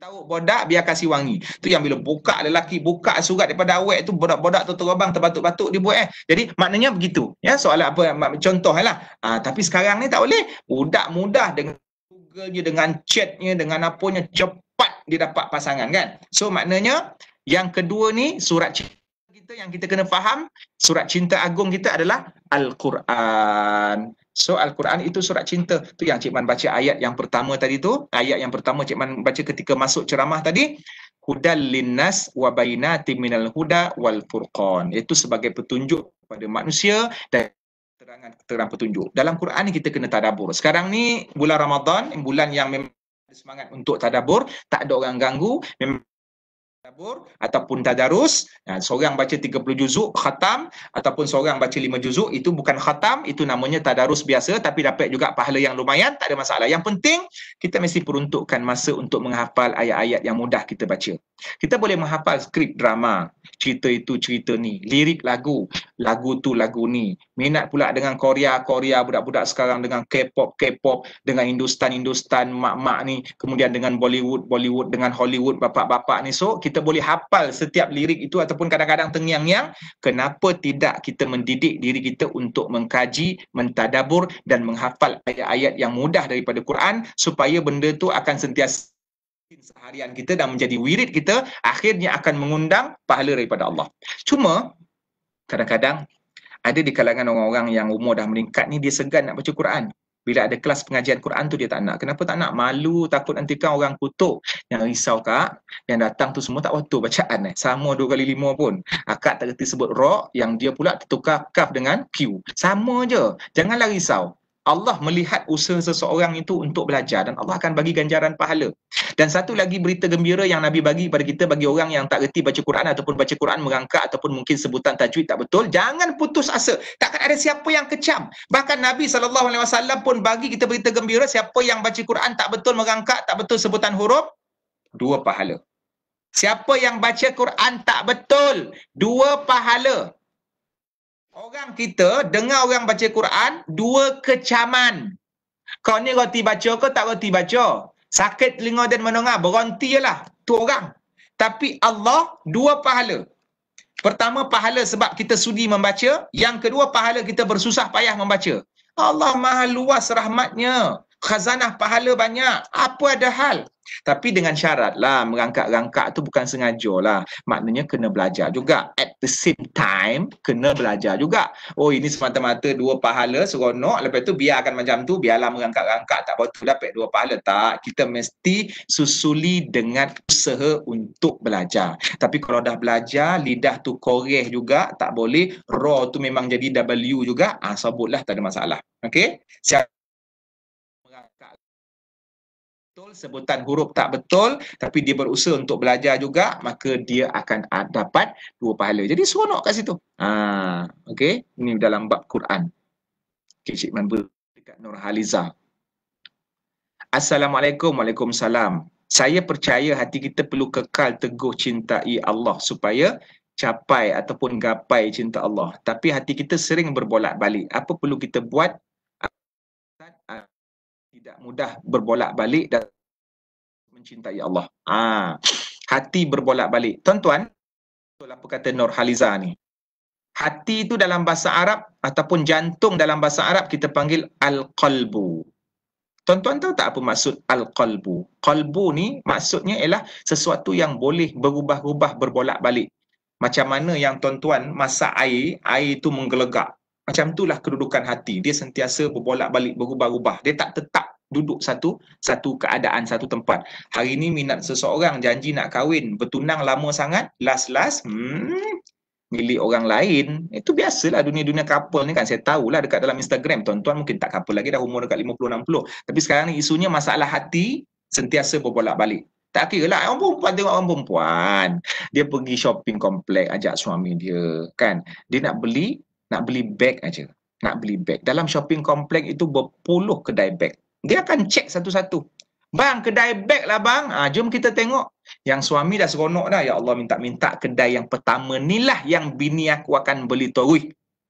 tahu bodak biar kasih wangi. Tu yang bila buka lelaki buka surat daripada awek tu bodak-bodak tu terobang terbatuk-batuk dia buat eh. Jadi maknanya begitu. Ya soalan apa contoh lah. Ah, tapi sekarang ni tak boleh. Budak mudah dengan Google dia dengan chatnya dengan apanya cepat dia dapat pasangan kan. So maknanya yang kedua ni surat cinta kita yang kita kena faham surat cinta agung kita adalah Al-Quran. So Al-Quran itu surat cinta. Tu yang Cik Man baca ayat yang pertama tadi tu. Ayat yang pertama Cik Man baca ketika masuk ceramah tadi. Hudal linnas wa bainati minal huda wal furqan. Itu sebagai petunjuk kepada manusia dan terangan terang petunjuk. Dalam Quran ni kita kena tadabur. Sekarang ni bulan Ramadan, bulan yang memang semangat untuk tadabur, tak ada orang ganggu, memang Tabur ataupun tadarus ya, seorang baca 30 juzuk khatam ataupun seorang baca 5 juzuk itu bukan khatam itu namanya tadarus biasa tapi dapat juga pahala yang lumayan tak ada masalah yang penting kita mesti peruntukkan masa untuk menghafal ayat-ayat yang mudah kita baca kita boleh menghafal skrip drama cerita itu cerita ni lirik lagu lagu tu lagu ni minat pula dengan Korea Korea budak-budak sekarang dengan K-pop K-pop dengan Hindustan Hindustan mak-mak ni kemudian dengan Bollywood Bollywood dengan Hollywood bapak-bapak ni so kita kita boleh hafal setiap lirik itu ataupun kadang-kadang tengiang-ngiang kenapa tidak kita mendidik diri kita untuk mengkaji mentadabur dan menghafal ayat-ayat yang mudah daripada Quran supaya benda tu akan sentiasa seharian kita dan menjadi wirid kita akhirnya akan mengundang pahala daripada Allah cuma kadang-kadang ada di kalangan orang-orang yang umur dah meningkat ni dia segan nak baca Quran bila ada kelas pengajian Quran tu dia tak nak. Kenapa tak nak? Malu, takut nanti kan orang kutuk yang risau kak, yang datang tu semua tak waktu bacaan eh. Sama dua kali lima pun. Akak tak kerti sebut rok yang dia pula tertukar kaf dengan Q. Sama je. Janganlah risau. Allah melihat usaha seseorang itu untuk belajar dan Allah akan bagi ganjaran pahala. Dan satu lagi berita gembira yang Nabi bagi kepada kita bagi orang yang tak reti baca Quran ataupun baca Quran merangkak ataupun mungkin sebutan tajwid tak betul, jangan putus asa. Takkan ada siapa yang kecam. Bahkan Nabi sallallahu alaihi wasallam pun bagi kita berita gembira siapa yang baca Quran tak betul merangkak, tak betul sebutan huruf, dua pahala. Siapa yang baca Quran tak betul, dua pahala. Orang kita dengar orang baca Quran dua kecaman. Kau ni roti baca ke tak roti baca? Sakit telinga dan menengah berhenti je lah tu orang. Tapi Allah dua pahala. Pertama pahala sebab kita sudi membaca. Yang kedua pahala kita bersusah payah membaca. Allah maha luas rahmatnya. Khazanah pahala banyak. Apa ada hal? Tapi dengan syarat lah merangkak-rangkak tu bukan sengaja lah. Maknanya kena belajar juga. At the same time kena belajar juga. Oh ini semata-mata dua pahala seronok lepas tu biarkan macam tu biarlah merangkak-rangkak tak apa tu dapat dua pahala tak. Kita mesti susuli dengan usaha untuk belajar. Tapi kalau dah belajar lidah tu koreh juga tak boleh raw tu memang jadi W juga. Ah sebutlah tak ada masalah. Okey? Siap betul, sebutan huruf tak betul tapi dia berusaha untuk belajar juga maka dia akan dapat dua pahala. Jadi seronok kat situ. Ha, okay. Ini dalam bab Quran. Okay, Cik Man dekat Nur Haliza. Assalamualaikum. Waalaikumsalam. Saya percaya hati kita perlu kekal teguh cintai Allah supaya capai ataupun gapai cinta Allah. Tapi hati kita sering berbolak-balik. Apa perlu kita buat? tidak mudah berbolak-balik dan mencintai Allah. Ha. Hati berbolak-balik. Tuan-tuan, itulah apa kata Nur Haliza ni. Hati itu dalam bahasa Arab ataupun jantung dalam bahasa Arab kita panggil Al-Qalbu. Tuan-tuan tahu tak apa maksud Al-Qalbu? Qalbu ni maksudnya ialah sesuatu yang boleh berubah-ubah berbolak-balik. Macam mana yang tuan-tuan masa air, air itu menggelegak. Macam itulah kedudukan hati. Dia sentiasa berbolak-balik, berubah-ubah. Dia tak tetap duduk satu satu keadaan satu tempat. Hari ni minat seseorang janji nak kahwin, bertunang lama sangat, last-last hmm milik orang lain. Itu biasalah dunia-dunia couple ni kan. Saya tahulah dekat dalam Instagram tuan-tuan mungkin tak couple lagi dah umur dekat 50 60. Tapi sekarang ni isunya masalah hati sentiasa berbolak-balik. Tak kira lah, orang perempuan tengok orang perempuan. Dia pergi shopping komplek ajak suami dia, kan. Dia nak beli, nak beli bag aja nak beli beg. Dalam shopping komplek itu berpuluh kedai beg. Dia akan cek satu-satu. Bang, kedai beg lah bang. Ha, jom kita tengok. Yang suami dah seronok dah. Ya Allah minta-minta kedai yang pertama ni lah yang bini aku akan beli toruh.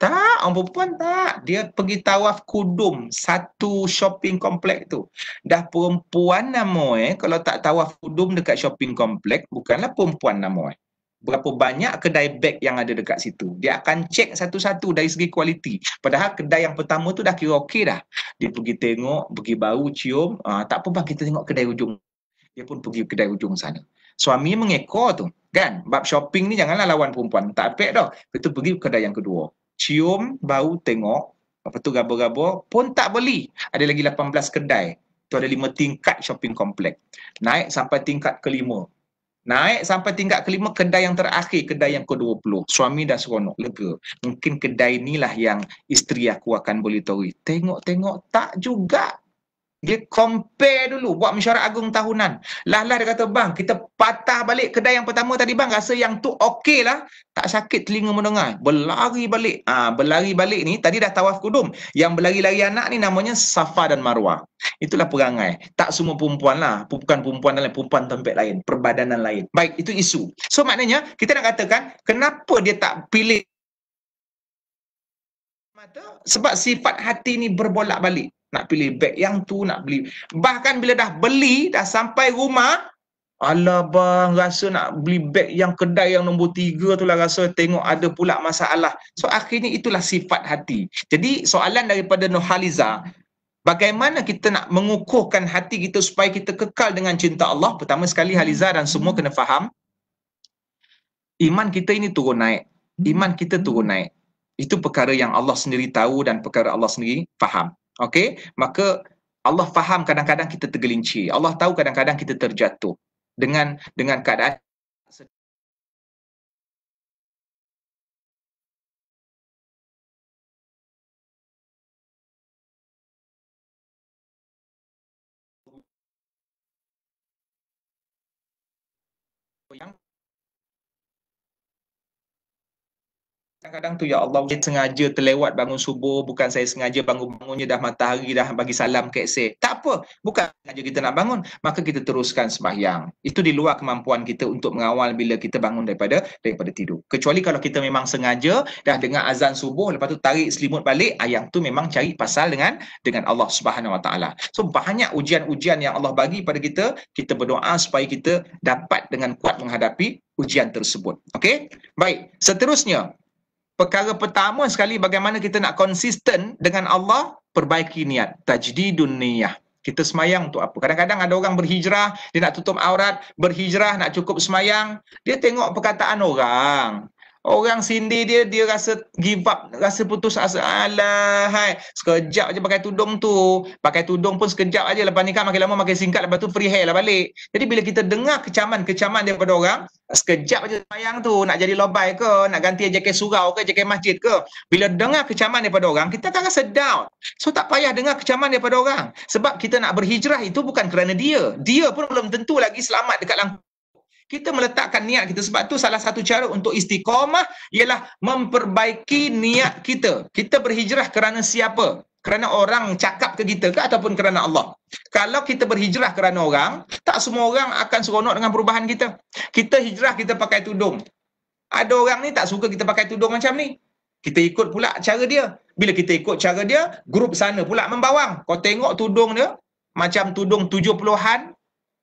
Tak, orang perempuan tak. Dia pergi tawaf kudum satu shopping komplek tu. Dah perempuan nama eh. Kalau tak tawaf kudum dekat shopping komplek, bukanlah perempuan nama eh berapa banyak kedai beg yang ada dekat situ. Dia akan cek satu-satu dari segi kualiti. Padahal kedai yang pertama tu dah kira okey dah. Dia pergi tengok, pergi bau, cium. Uh, tak apa bang kita tengok kedai ujung. Dia pun pergi kedai ujung sana. Suami mengekor tu. Kan? Bab shopping ni janganlah lawan perempuan. Tak apek dah. Lepas tu pergi kedai yang kedua. Cium, bau, tengok. apa tu gabar-gabar. Pun tak beli. Ada lagi 18 kedai. Tu ada lima tingkat shopping kompleks. Naik sampai tingkat kelima. Naik sampai tingkat kelima kedai yang terakhir, kedai yang ke-20. Suami dah seronok, lega. Mungkin kedai inilah yang isteri aku akan boleh tahu. Tengok-tengok tak juga dia compare dulu buat mesyuarat agung tahunan. Lah-lah dia kata bang, kita patah balik kedai yang pertama tadi bang, rasa yang tu okey lah. Tak sakit telinga mendengar. Berlari balik. Ah, ha, berlari balik ni tadi dah tawaf kudum. Yang berlari-lari anak ni namanya Safa dan Marwah. Itulah perangai. Tak semua perempuan lah. Bukan perempuan dan lain. Perempuan tempat lain. Perbadanan lain. Baik, itu isu. So maknanya kita nak katakan kenapa dia tak pilih sebab sifat hati ni berbolak-balik nak pilih beg yang tu nak beli bahkan bila dah beli dah sampai rumah ala bang rasa nak beli beg yang kedai yang nombor tiga tu lah rasa tengok ada pula masalah so akhirnya itulah sifat hati jadi soalan daripada Nohaliza Bagaimana kita nak mengukuhkan hati kita supaya kita kekal dengan cinta Allah? Pertama sekali Haliza dan semua kena faham iman kita ini turun naik. Iman kita turun naik. Itu perkara yang Allah sendiri tahu dan perkara Allah sendiri faham. Okey, maka Allah faham kadang-kadang kita tergelincir. Allah tahu kadang-kadang kita terjatuh dengan dengan keadaan kadang-kadang tu ya Allah saya sengaja terlewat bangun subuh bukan saya sengaja bangun-bangunnya dah matahari dah bagi salam ke saya tak apa bukan sengaja kita nak bangun maka kita teruskan sembahyang itu di luar kemampuan kita untuk mengawal bila kita bangun daripada daripada tidur kecuali kalau kita memang sengaja dah dengar azan subuh lepas tu tarik selimut balik ayam tu memang cari pasal dengan dengan Allah Subhanahu Wa Taala so banyak ujian-ujian yang Allah bagi pada kita kita berdoa supaya kita dapat dengan kuat menghadapi ujian tersebut. Okey? Baik. Seterusnya, perkara pertama sekali bagaimana kita nak konsisten dengan Allah perbaiki niat tajdidun niyah kita semayang untuk apa? Kadang-kadang ada orang berhijrah, dia nak tutup aurat, berhijrah nak cukup semayang, dia tengok perkataan orang. Orang sindir dia, dia rasa give up, rasa putus asa. Alah, hai. Sekejap je pakai tudung tu. Pakai tudung pun sekejap aja. Lepas ni kan makin lama makin singkat. Lepas tu free hair lah balik. Jadi bila kita dengar kecaman-kecaman daripada orang, sekejap je bayang tu. Nak jadi lobai ke? Nak ganti JK surau ke? JK masjid ke? Bila dengar kecaman daripada orang, kita akan rasa down. So tak payah dengar kecaman daripada orang. Sebab kita nak berhijrah itu bukan kerana dia. Dia pun belum tentu lagi selamat dekat langkah kita meletakkan niat kita sebab tu salah satu cara untuk istiqamah ialah memperbaiki niat kita kita berhijrah kerana siapa kerana orang cakap ke kita ke ataupun kerana Allah kalau kita berhijrah kerana orang tak semua orang akan seronok dengan perubahan kita kita hijrah kita pakai tudung ada orang ni tak suka kita pakai tudung macam ni kita ikut pula cara dia bila kita ikut cara dia grup sana pula membawang kau tengok tudung dia macam tudung tujuh puluhan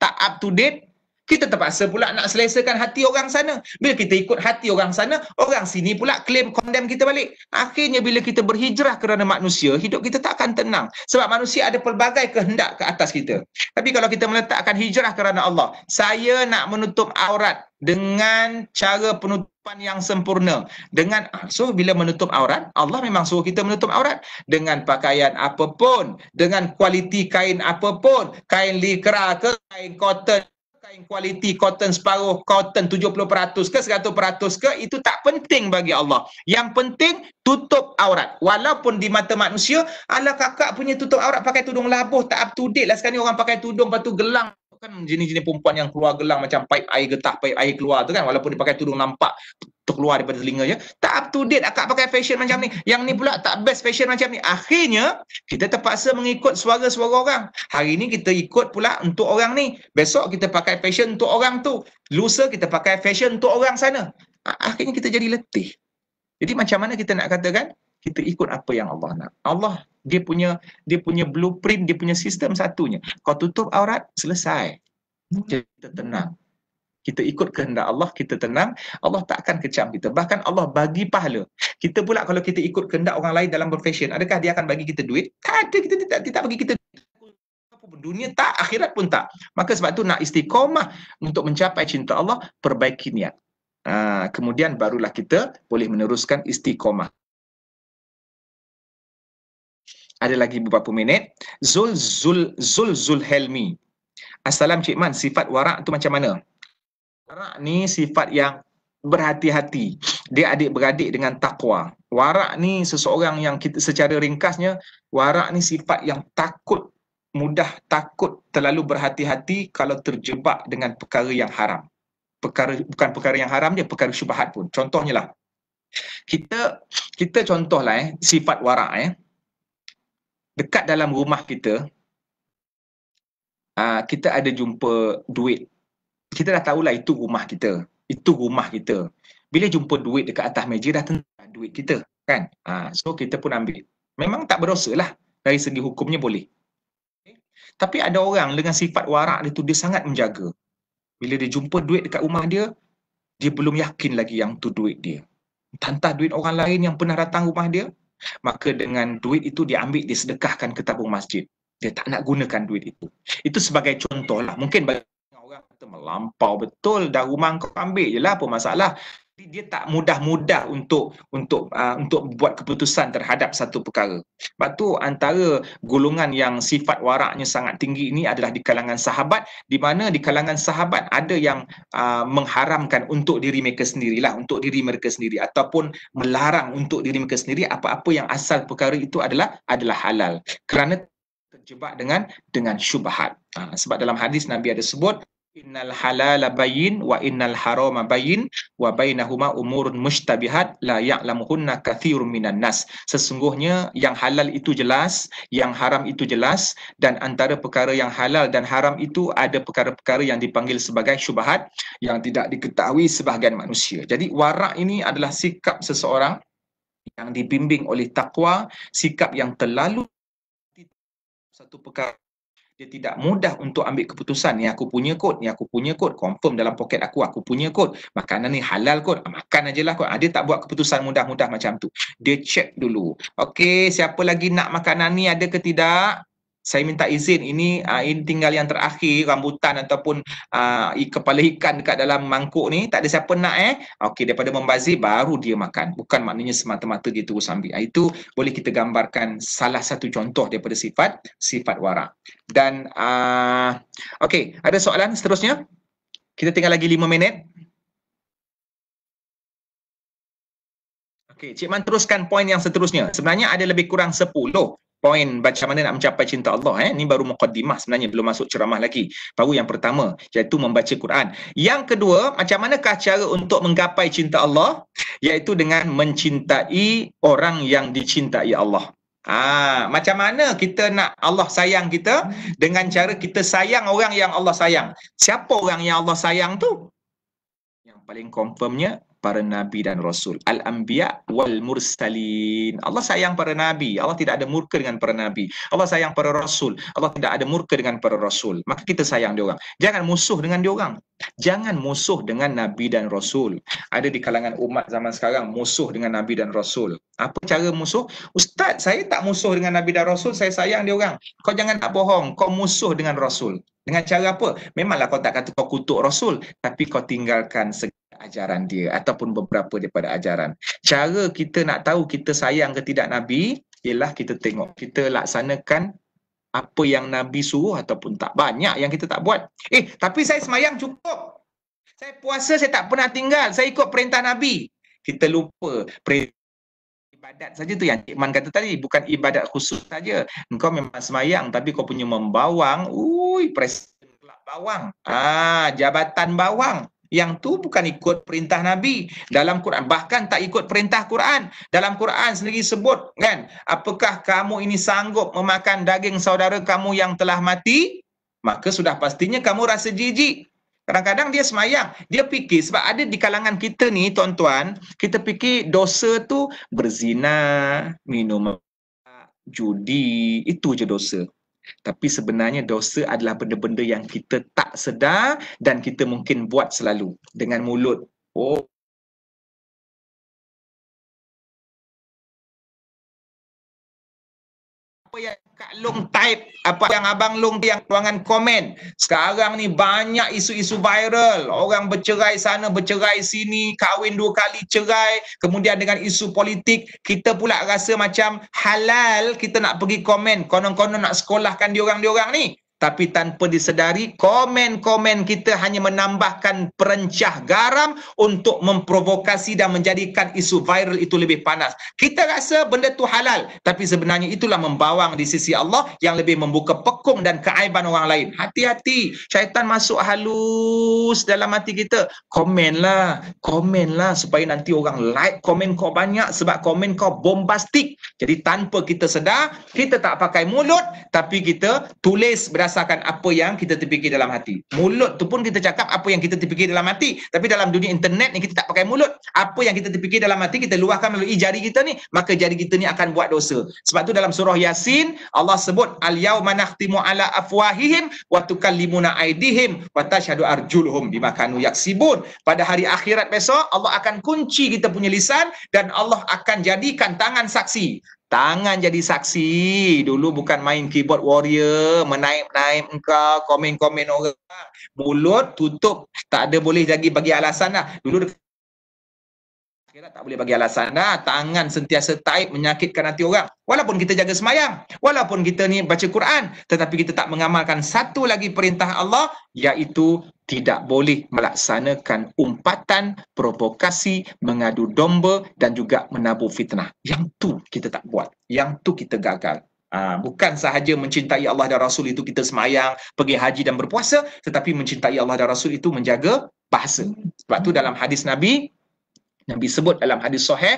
tak up to date kita terpaksa pula nak selesakan hati orang sana. Bila kita ikut hati orang sana, orang sini pula claim condemn kita balik. Akhirnya bila kita berhijrah kerana manusia, hidup kita tak akan tenang. Sebab manusia ada pelbagai kehendak ke atas kita. Tapi kalau kita meletakkan hijrah kerana Allah, saya nak menutup aurat dengan cara penutupan yang sempurna. Dengan ah, so bila menutup aurat, Allah memang suruh kita menutup aurat dengan pakaian apapun, dengan kualiti kain apapun, kain lycra, ke, kain cotton kain kualiti cotton separuh, cotton 70% ke 100% ke itu tak penting bagi Allah. Yang penting tutup aurat. Walaupun di mata manusia, ala kakak punya tutup aurat pakai tudung labuh tak up to date lah sekarang ni orang pakai tudung patu gelang kan jenis-jenis perempuan yang keluar gelang macam paip air getah, paip air keluar tu kan walaupun dia pakai tudung nampak terkeluar daripada telinganya tak up to date akak pakai fashion macam ni yang ni pula tak best fashion macam ni akhirnya kita terpaksa mengikut suara-suara orang hari ni kita ikut pula untuk orang ni besok kita pakai fashion untuk orang tu lusa kita pakai fashion untuk orang sana akhirnya kita jadi letih jadi macam mana kita nak katakan kita ikut apa yang Allah nak Allah dia punya dia punya blueprint dia punya sistem satunya kau tutup aurat selesai kita tenang kita ikut kehendak Allah, kita tenang, Allah tak akan kecam kita. Bahkan Allah bagi pahala. Kita pula kalau kita ikut kehendak orang lain dalam profession. adakah dia akan bagi kita duit? Tak ada, kita tidak tidak bagi kita dunia tak, akhirat pun tak. Maka sebab tu nak istiqomah untuk mencapai cinta Allah, perbaiki niat. Ha, kemudian barulah kita boleh meneruskan istiqomah. Ada lagi beberapa minit. Zul Zul Zul Zul Helmi. Assalamualaikum Cik Man, sifat warak tu macam mana? Warak ni sifat yang berhati-hati. Dia adik-beradik dengan takwa. Warak ni seseorang yang kita secara ringkasnya, warak ni sifat yang takut, mudah takut terlalu berhati-hati kalau terjebak dengan perkara yang haram. Perkara, bukan perkara yang haram dia, perkara syubhat pun. Contohnya lah. Kita, kita contohlah eh, sifat warak eh. Dekat dalam rumah kita, aa, ah, kita ada jumpa duit kita dah tahulah itu rumah kita. Itu rumah kita. Bila jumpa duit dekat atas meja dah tentu duit kita kan. Ha, so kita pun ambil. Memang tak berdosa lah. Dari segi hukumnya boleh. Okay? Eh, tapi ada orang dengan sifat warak dia tu dia sangat menjaga. Bila dia jumpa duit dekat rumah dia, dia belum yakin lagi yang tu duit dia. Tantah duit orang lain yang pernah datang rumah dia, maka dengan duit itu dia ambil, dia sedekahkan ke tabung masjid. Dia tak nak gunakan duit itu. Itu sebagai contoh lah. Mungkin bagi kata melampau betul dah rumah kau ambil je lah, apa masalah dia tak mudah-mudah untuk untuk uh, untuk buat keputusan terhadap satu perkara. Sebab tu antara golongan yang sifat waraknya sangat tinggi ini adalah di kalangan sahabat di mana di kalangan sahabat ada yang uh, mengharamkan untuk diri mereka sendirilah, untuk diri mereka sendiri ataupun melarang untuk diri mereka sendiri apa-apa yang asal perkara itu adalah adalah halal. Kerana terjebak dengan dengan syubhat. Uh, sebab dalam hadis Nabi ada sebut innal Halal bayyin wa innal Haram bayyin wa bainahuma umurun mushtabihat la ya'lamuhunna kathirun minan nas sesungguhnya yang halal itu jelas yang haram itu jelas dan antara perkara yang halal dan haram itu ada perkara-perkara yang dipanggil sebagai syubhat yang tidak diketahui sebahagian manusia jadi warak ini adalah sikap seseorang yang dibimbing oleh takwa sikap yang terlalu satu perkara dia tidak mudah untuk ambil keputusan ni aku punya kot ni aku punya kot confirm dalam poket aku aku punya kot makanan ni halal kot makan lah kot ah, dia tak buat keputusan mudah-mudah macam tu dia check dulu okey siapa lagi nak makanan ni ada ke tidak saya minta izin ini uh, ini tinggal yang terakhir rambutan ataupun uh, kepala ikan dekat dalam mangkuk ni tak ada siapa nak eh okey daripada membazir baru dia makan bukan maknanya semata-mata dia terus ambil ah, itu boleh kita gambarkan salah satu contoh daripada sifat sifat wara dan uh, okey ada soalan seterusnya kita tinggal lagi lima minit Okey, Cik Man teruskan poin yang seterusnya. Sebenarnya ada lebih kurang sepuluh poin macam mana nak mencapai cinta Allah eh ni baru mukadimah sebenarnya belum masuk ceramah lagi baru yang pertama iaitu membaca Quran yang kedua macam manakah cara untuk menggapai cinta Allah iaitu dengan mencintai orang yang dicintai Allah Ah, macam mana kita nak Allah sayang kita dengan cara kita sayang orang yang Allah sayang? Siapa orang yang Allah sayang tu? Yang paling confirmnya para nabi dan rasul al anbiya wal mursalin Allah sayang para nabi Allah tidak ada murka dengan para nabi Allah sayang para rasul Allah tidak ada murka dengan para rasul maka kita sayang dia orang jangan musuh dengan dia orang jangan musuh dengan nabi dan rasul ada di kalangan umat zaman sekarang musuh dengan nabi dan rasul apa cara musuh ustaz saya tak musuh dengan nabi dan rasul saya sayang dia orang kau jangan tak bohong kau musuh dengan rasul dengan cara apa memanglah kau tak kata kau kutuk rasul tapi kau tinggalkan segala ajaran dia ataupun beberapa daripada ajaran. Cara kita nak tahu kita sayang ke tidak Nabi ialah kita tengok kita laksanakan apa yang Nabi suruh ataupun tak banyak yang kita tak buat. Eh, tapi saya semayang cukup. Saya puasa saya tak pernah tinggal. Saya ikut perintah Nabi. Kita lupa ibadat saja tu yang Man kata tadi bukan ibadat khusus saja. Engkau memang semayang tapi kau punya membawang, ui, presiden kelab bawang. Ah, jabatan bawang yang tu bukan ikut perintah Nabi dalam Quran bahkan tak ikut perintah Quran dalam Quran sendiri sebut kan apakah kamu ini sanggup memakan daging saudara kamu yang telah mati maka sudah pastinya kamu rasa jijik kadang-kadang dia semayang dia fikir sebab ada di kalangan kita ni tuan-tuan kita fikir dosa tu berzina minum judi itu je dosa tapi sebenarnya dosa adalah benda-benda yang kita tak sedar dan kita mungkin buat selalu dengan mulut. Oh. Apa yang Kak Long type apa yang Abang Long yang ruangan komen. Sekarang ni banyak isu-isu viral. Orang bercerai sana, bercerai sini, kahwin dua kali cerai. Kemudian dengan isu politik, kita pula rasa macam halal kita nak pergi komen. Konon-konon nak sekolahkan diorang-diorang ni tapi tanpa disedari komen-komen kita hanya menambahkan perencah garam untuk memprovokasi dan menjadikan isu viral itu lebih panas. Kita rasa benda tu halal tapi sebenarnya itulah membawang di sisi Allah yang lebih membuka pekung dan keaiban orang lain. Hati-hati, syaitan masuk halus dalam hati kita. Komenlah, komenlah supaya nanti orang like komen kau banyak sebab komen kau bombastik. Jadi tanpa kita sedar, kita tak pakai mulut tapi kita tulis berdasarkan berdasarkan apa yang kita terfikir dalam hati. Mulut tu pun kita cakap apa yang kita terfikir dalam hati. Tapi dalam dunia internet ni kita tak pakai mulut. Apa yang kita terfikir dalam hati kita luahkan melalui jari kita ni. Maka jari kita ni akan buat dosa. Sebab tu dalam surah Yasin Allah sebut Al-yawma nakhtimu ala afwahihim wa tukallimuna aidihim wa tashhadu arjuluhum bima yaksibun. Pada hari akhirat besok Allah akan kunci kita punya lisan dan Allah akan jadikan tangan saksi. Tangan jadi saksi. Dulu bukan main keyboard warrior, menaip-naip engkau, komen-komen orang. Mulut tutup, tak ada boleh lagi bagi alasan lah. Dulu dekat akhirat tak boleh bagi alasan dah. Tangan sentiasa taib menyakitkan hati orang. Walaupun kita jaga semayang. Walaupun kita ni baca Quran. Tetapi kita tak mengamalkan satu lagi perintah Allah. Iaitu tidak boleh melaksanakan umpatan, provokasi, mengadu domba dan juga menabur fitnah. Yang tu kita tak buat. Yang tu kita gagal. Ha, bukan sahaja mencintai Allah dan Rasul itu kita semayang, pergi haji dan berpuasa tetapi mencintai Allah dan Rasul itu menjaga bahasa. Sebab tu dalam hadis Nabi Nabi sebut dalam hadis sahih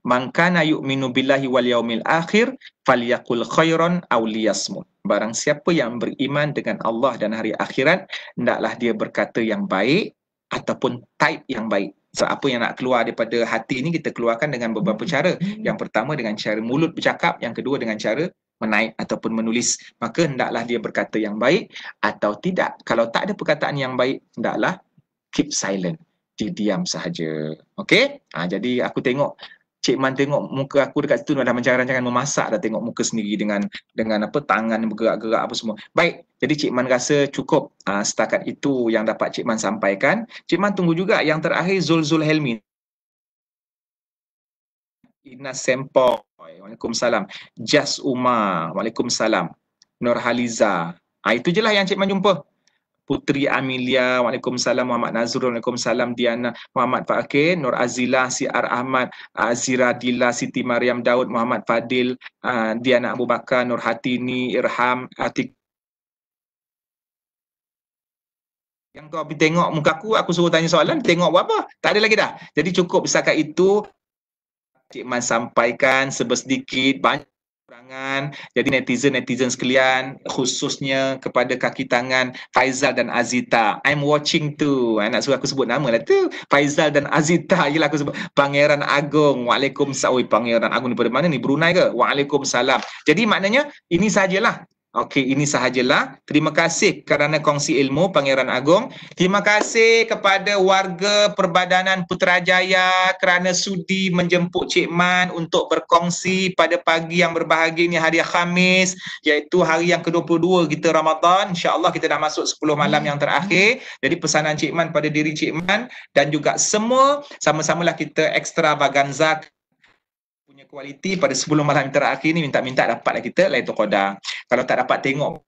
man kana yu'minu billahi wal yaumil akhir falyakul khairan aw liyasmut barang siapa yang beriman dengan Allah dan hari akhirat hendaklah dia berkata yang baik ataupun type yang baik so apa yang nak keluar daripada hati ini kita keluarkan dengan beberapa hmm. cara yang pertama dengan cara mulut bercakap yang kedua dengan cara menaik ataupun menulis maka hendaklah dia berkata yang baik atau tidak kalau tak ada perkataan yang baik hendaklah keep silent dia diam sahaja. Okey? Ha, jadi aku tengok Cik Man tengok muka aku dekat situ dalam macam rancangan memasak dah tengok muka sendiri dengan dengan apa tangan bergerak-gerak apa semua. Baik, jadi Cik Man rasa cukup uh, setakat itu yang dapat Cik Man sampaikan. Cik Man tunggu juga yang terakhir Zul Zul Helmi. Ina Sempoy. Waalaikumsalam. Jas Umar. Waalaikumsalam. Nur Haliza. Ha, itu je lah yang Cik Man jumpa. Putri Amelia, Waalaikumsalam Muhammad Nazrul, Waalaikumsalam Diana, Muhammad Fakir, Nur Azila, Siar Ahmad, Azira ah, Dila, Siti Mariam Daud, Muhammad Fadil, ah, Diana Abu Bakar, Nur Hatini, Irham, Atik. Yang kau pergi tengok muka aku, aku suruh tanya soalan, tengok buat apa? Tak ada lagi dah. Jadi cukup setakat itu, Cik Man sampaikan sebesedikit banyak. Perangan, Jadi netizen-netizen sekalian khususnya kepada kaki tangan Faizal dan Azita. I'm watching too. Ha, nak suruh aku sebut nama lah tu. Faizal dan Azita. lah. aku sebut. Pangeran Agong. Waalaikumsalam. Oi, Pangeran Agong daripada mana ni? Brunei ke? Waalaikumsalam. Jadi maknanya ini sajalah Okey, ini sahajalah. Terima kasih kerana kongsi ilmu Pangeran Agong. Terima kasih kepada warga Perbadanan Putrajaya kerana sudi menjemput Cik Man untuk berkongsi pada pagi yang berbahagia ini hari Khamis iaitu hari yang ke-22 kita Ramadan. InsyaAllah kita dah masuk 10 malam yang terakhir. Jadi pesanan Cik Man pada diri Cik Man dan juga semua sama-samalah kita ekstra baganza kualiti pada 10 malam terakhir ni minta-minta dapatlah kita Laitul Qadar. Kalau tak dapat tengok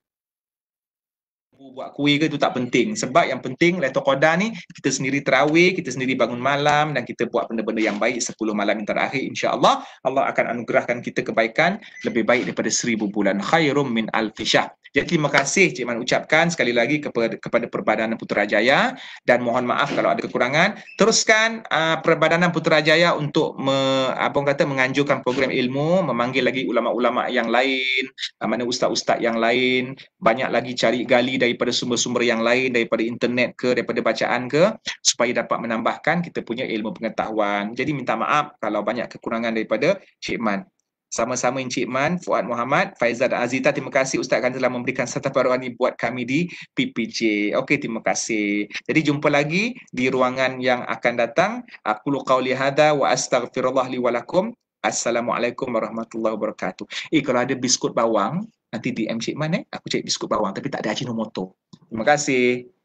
buat kuih ke tu tak penting. Sebab yang penting Laitul Qadar ni kita sendiri terawih, kita sendiri bangun malam dan kita buat benda-benda yang baik 10 malam terakhir Insyaallah allah akan anugerahkan kita kebaikan lebih baik daripada 1000 bulan. Khairum min al-fishah. Jadi terima kasih Cik Man ucapkan sekali lagi kepada, kepada Perbadanan Putrajaya dan mohon maaf kalau ada kekurangan. Teruskan uh, Perbadanan Putrajaya untuk me, apa kata menganjurkan program ilmu, memanggil lagi ulama-ulama yang lain, uh, mana ustaz-ustaz yang lain, banyak lagi cari gali daripada sumber-sumber yang lain daripada internet ke daripada bacaan ke supaya dapat menambahkan kita punya ilmu pengetahuan. Jadi minta maaf kalau banyak kekurangan daripada Cik Man. Sama-sama Encik Man, Fuad Muhammad, Faizal dan Azita. Terima kasih Ustaz kerana telah memberikan serta paruh ini buat kami di PPJ. Okey, terima kasih. Jadi jumpa lagi di ruangan yang akan datang. Aku luqaw lihada wa astaghfirullah liwalakum. Assalamualaikum warahmatullahi wabarakatuh. Eh, kalau ada biskut bawang, nanti DM Encik Man eh. Aku cek biskut bawang tapi tak ada Ajinomoto. Terima kasih.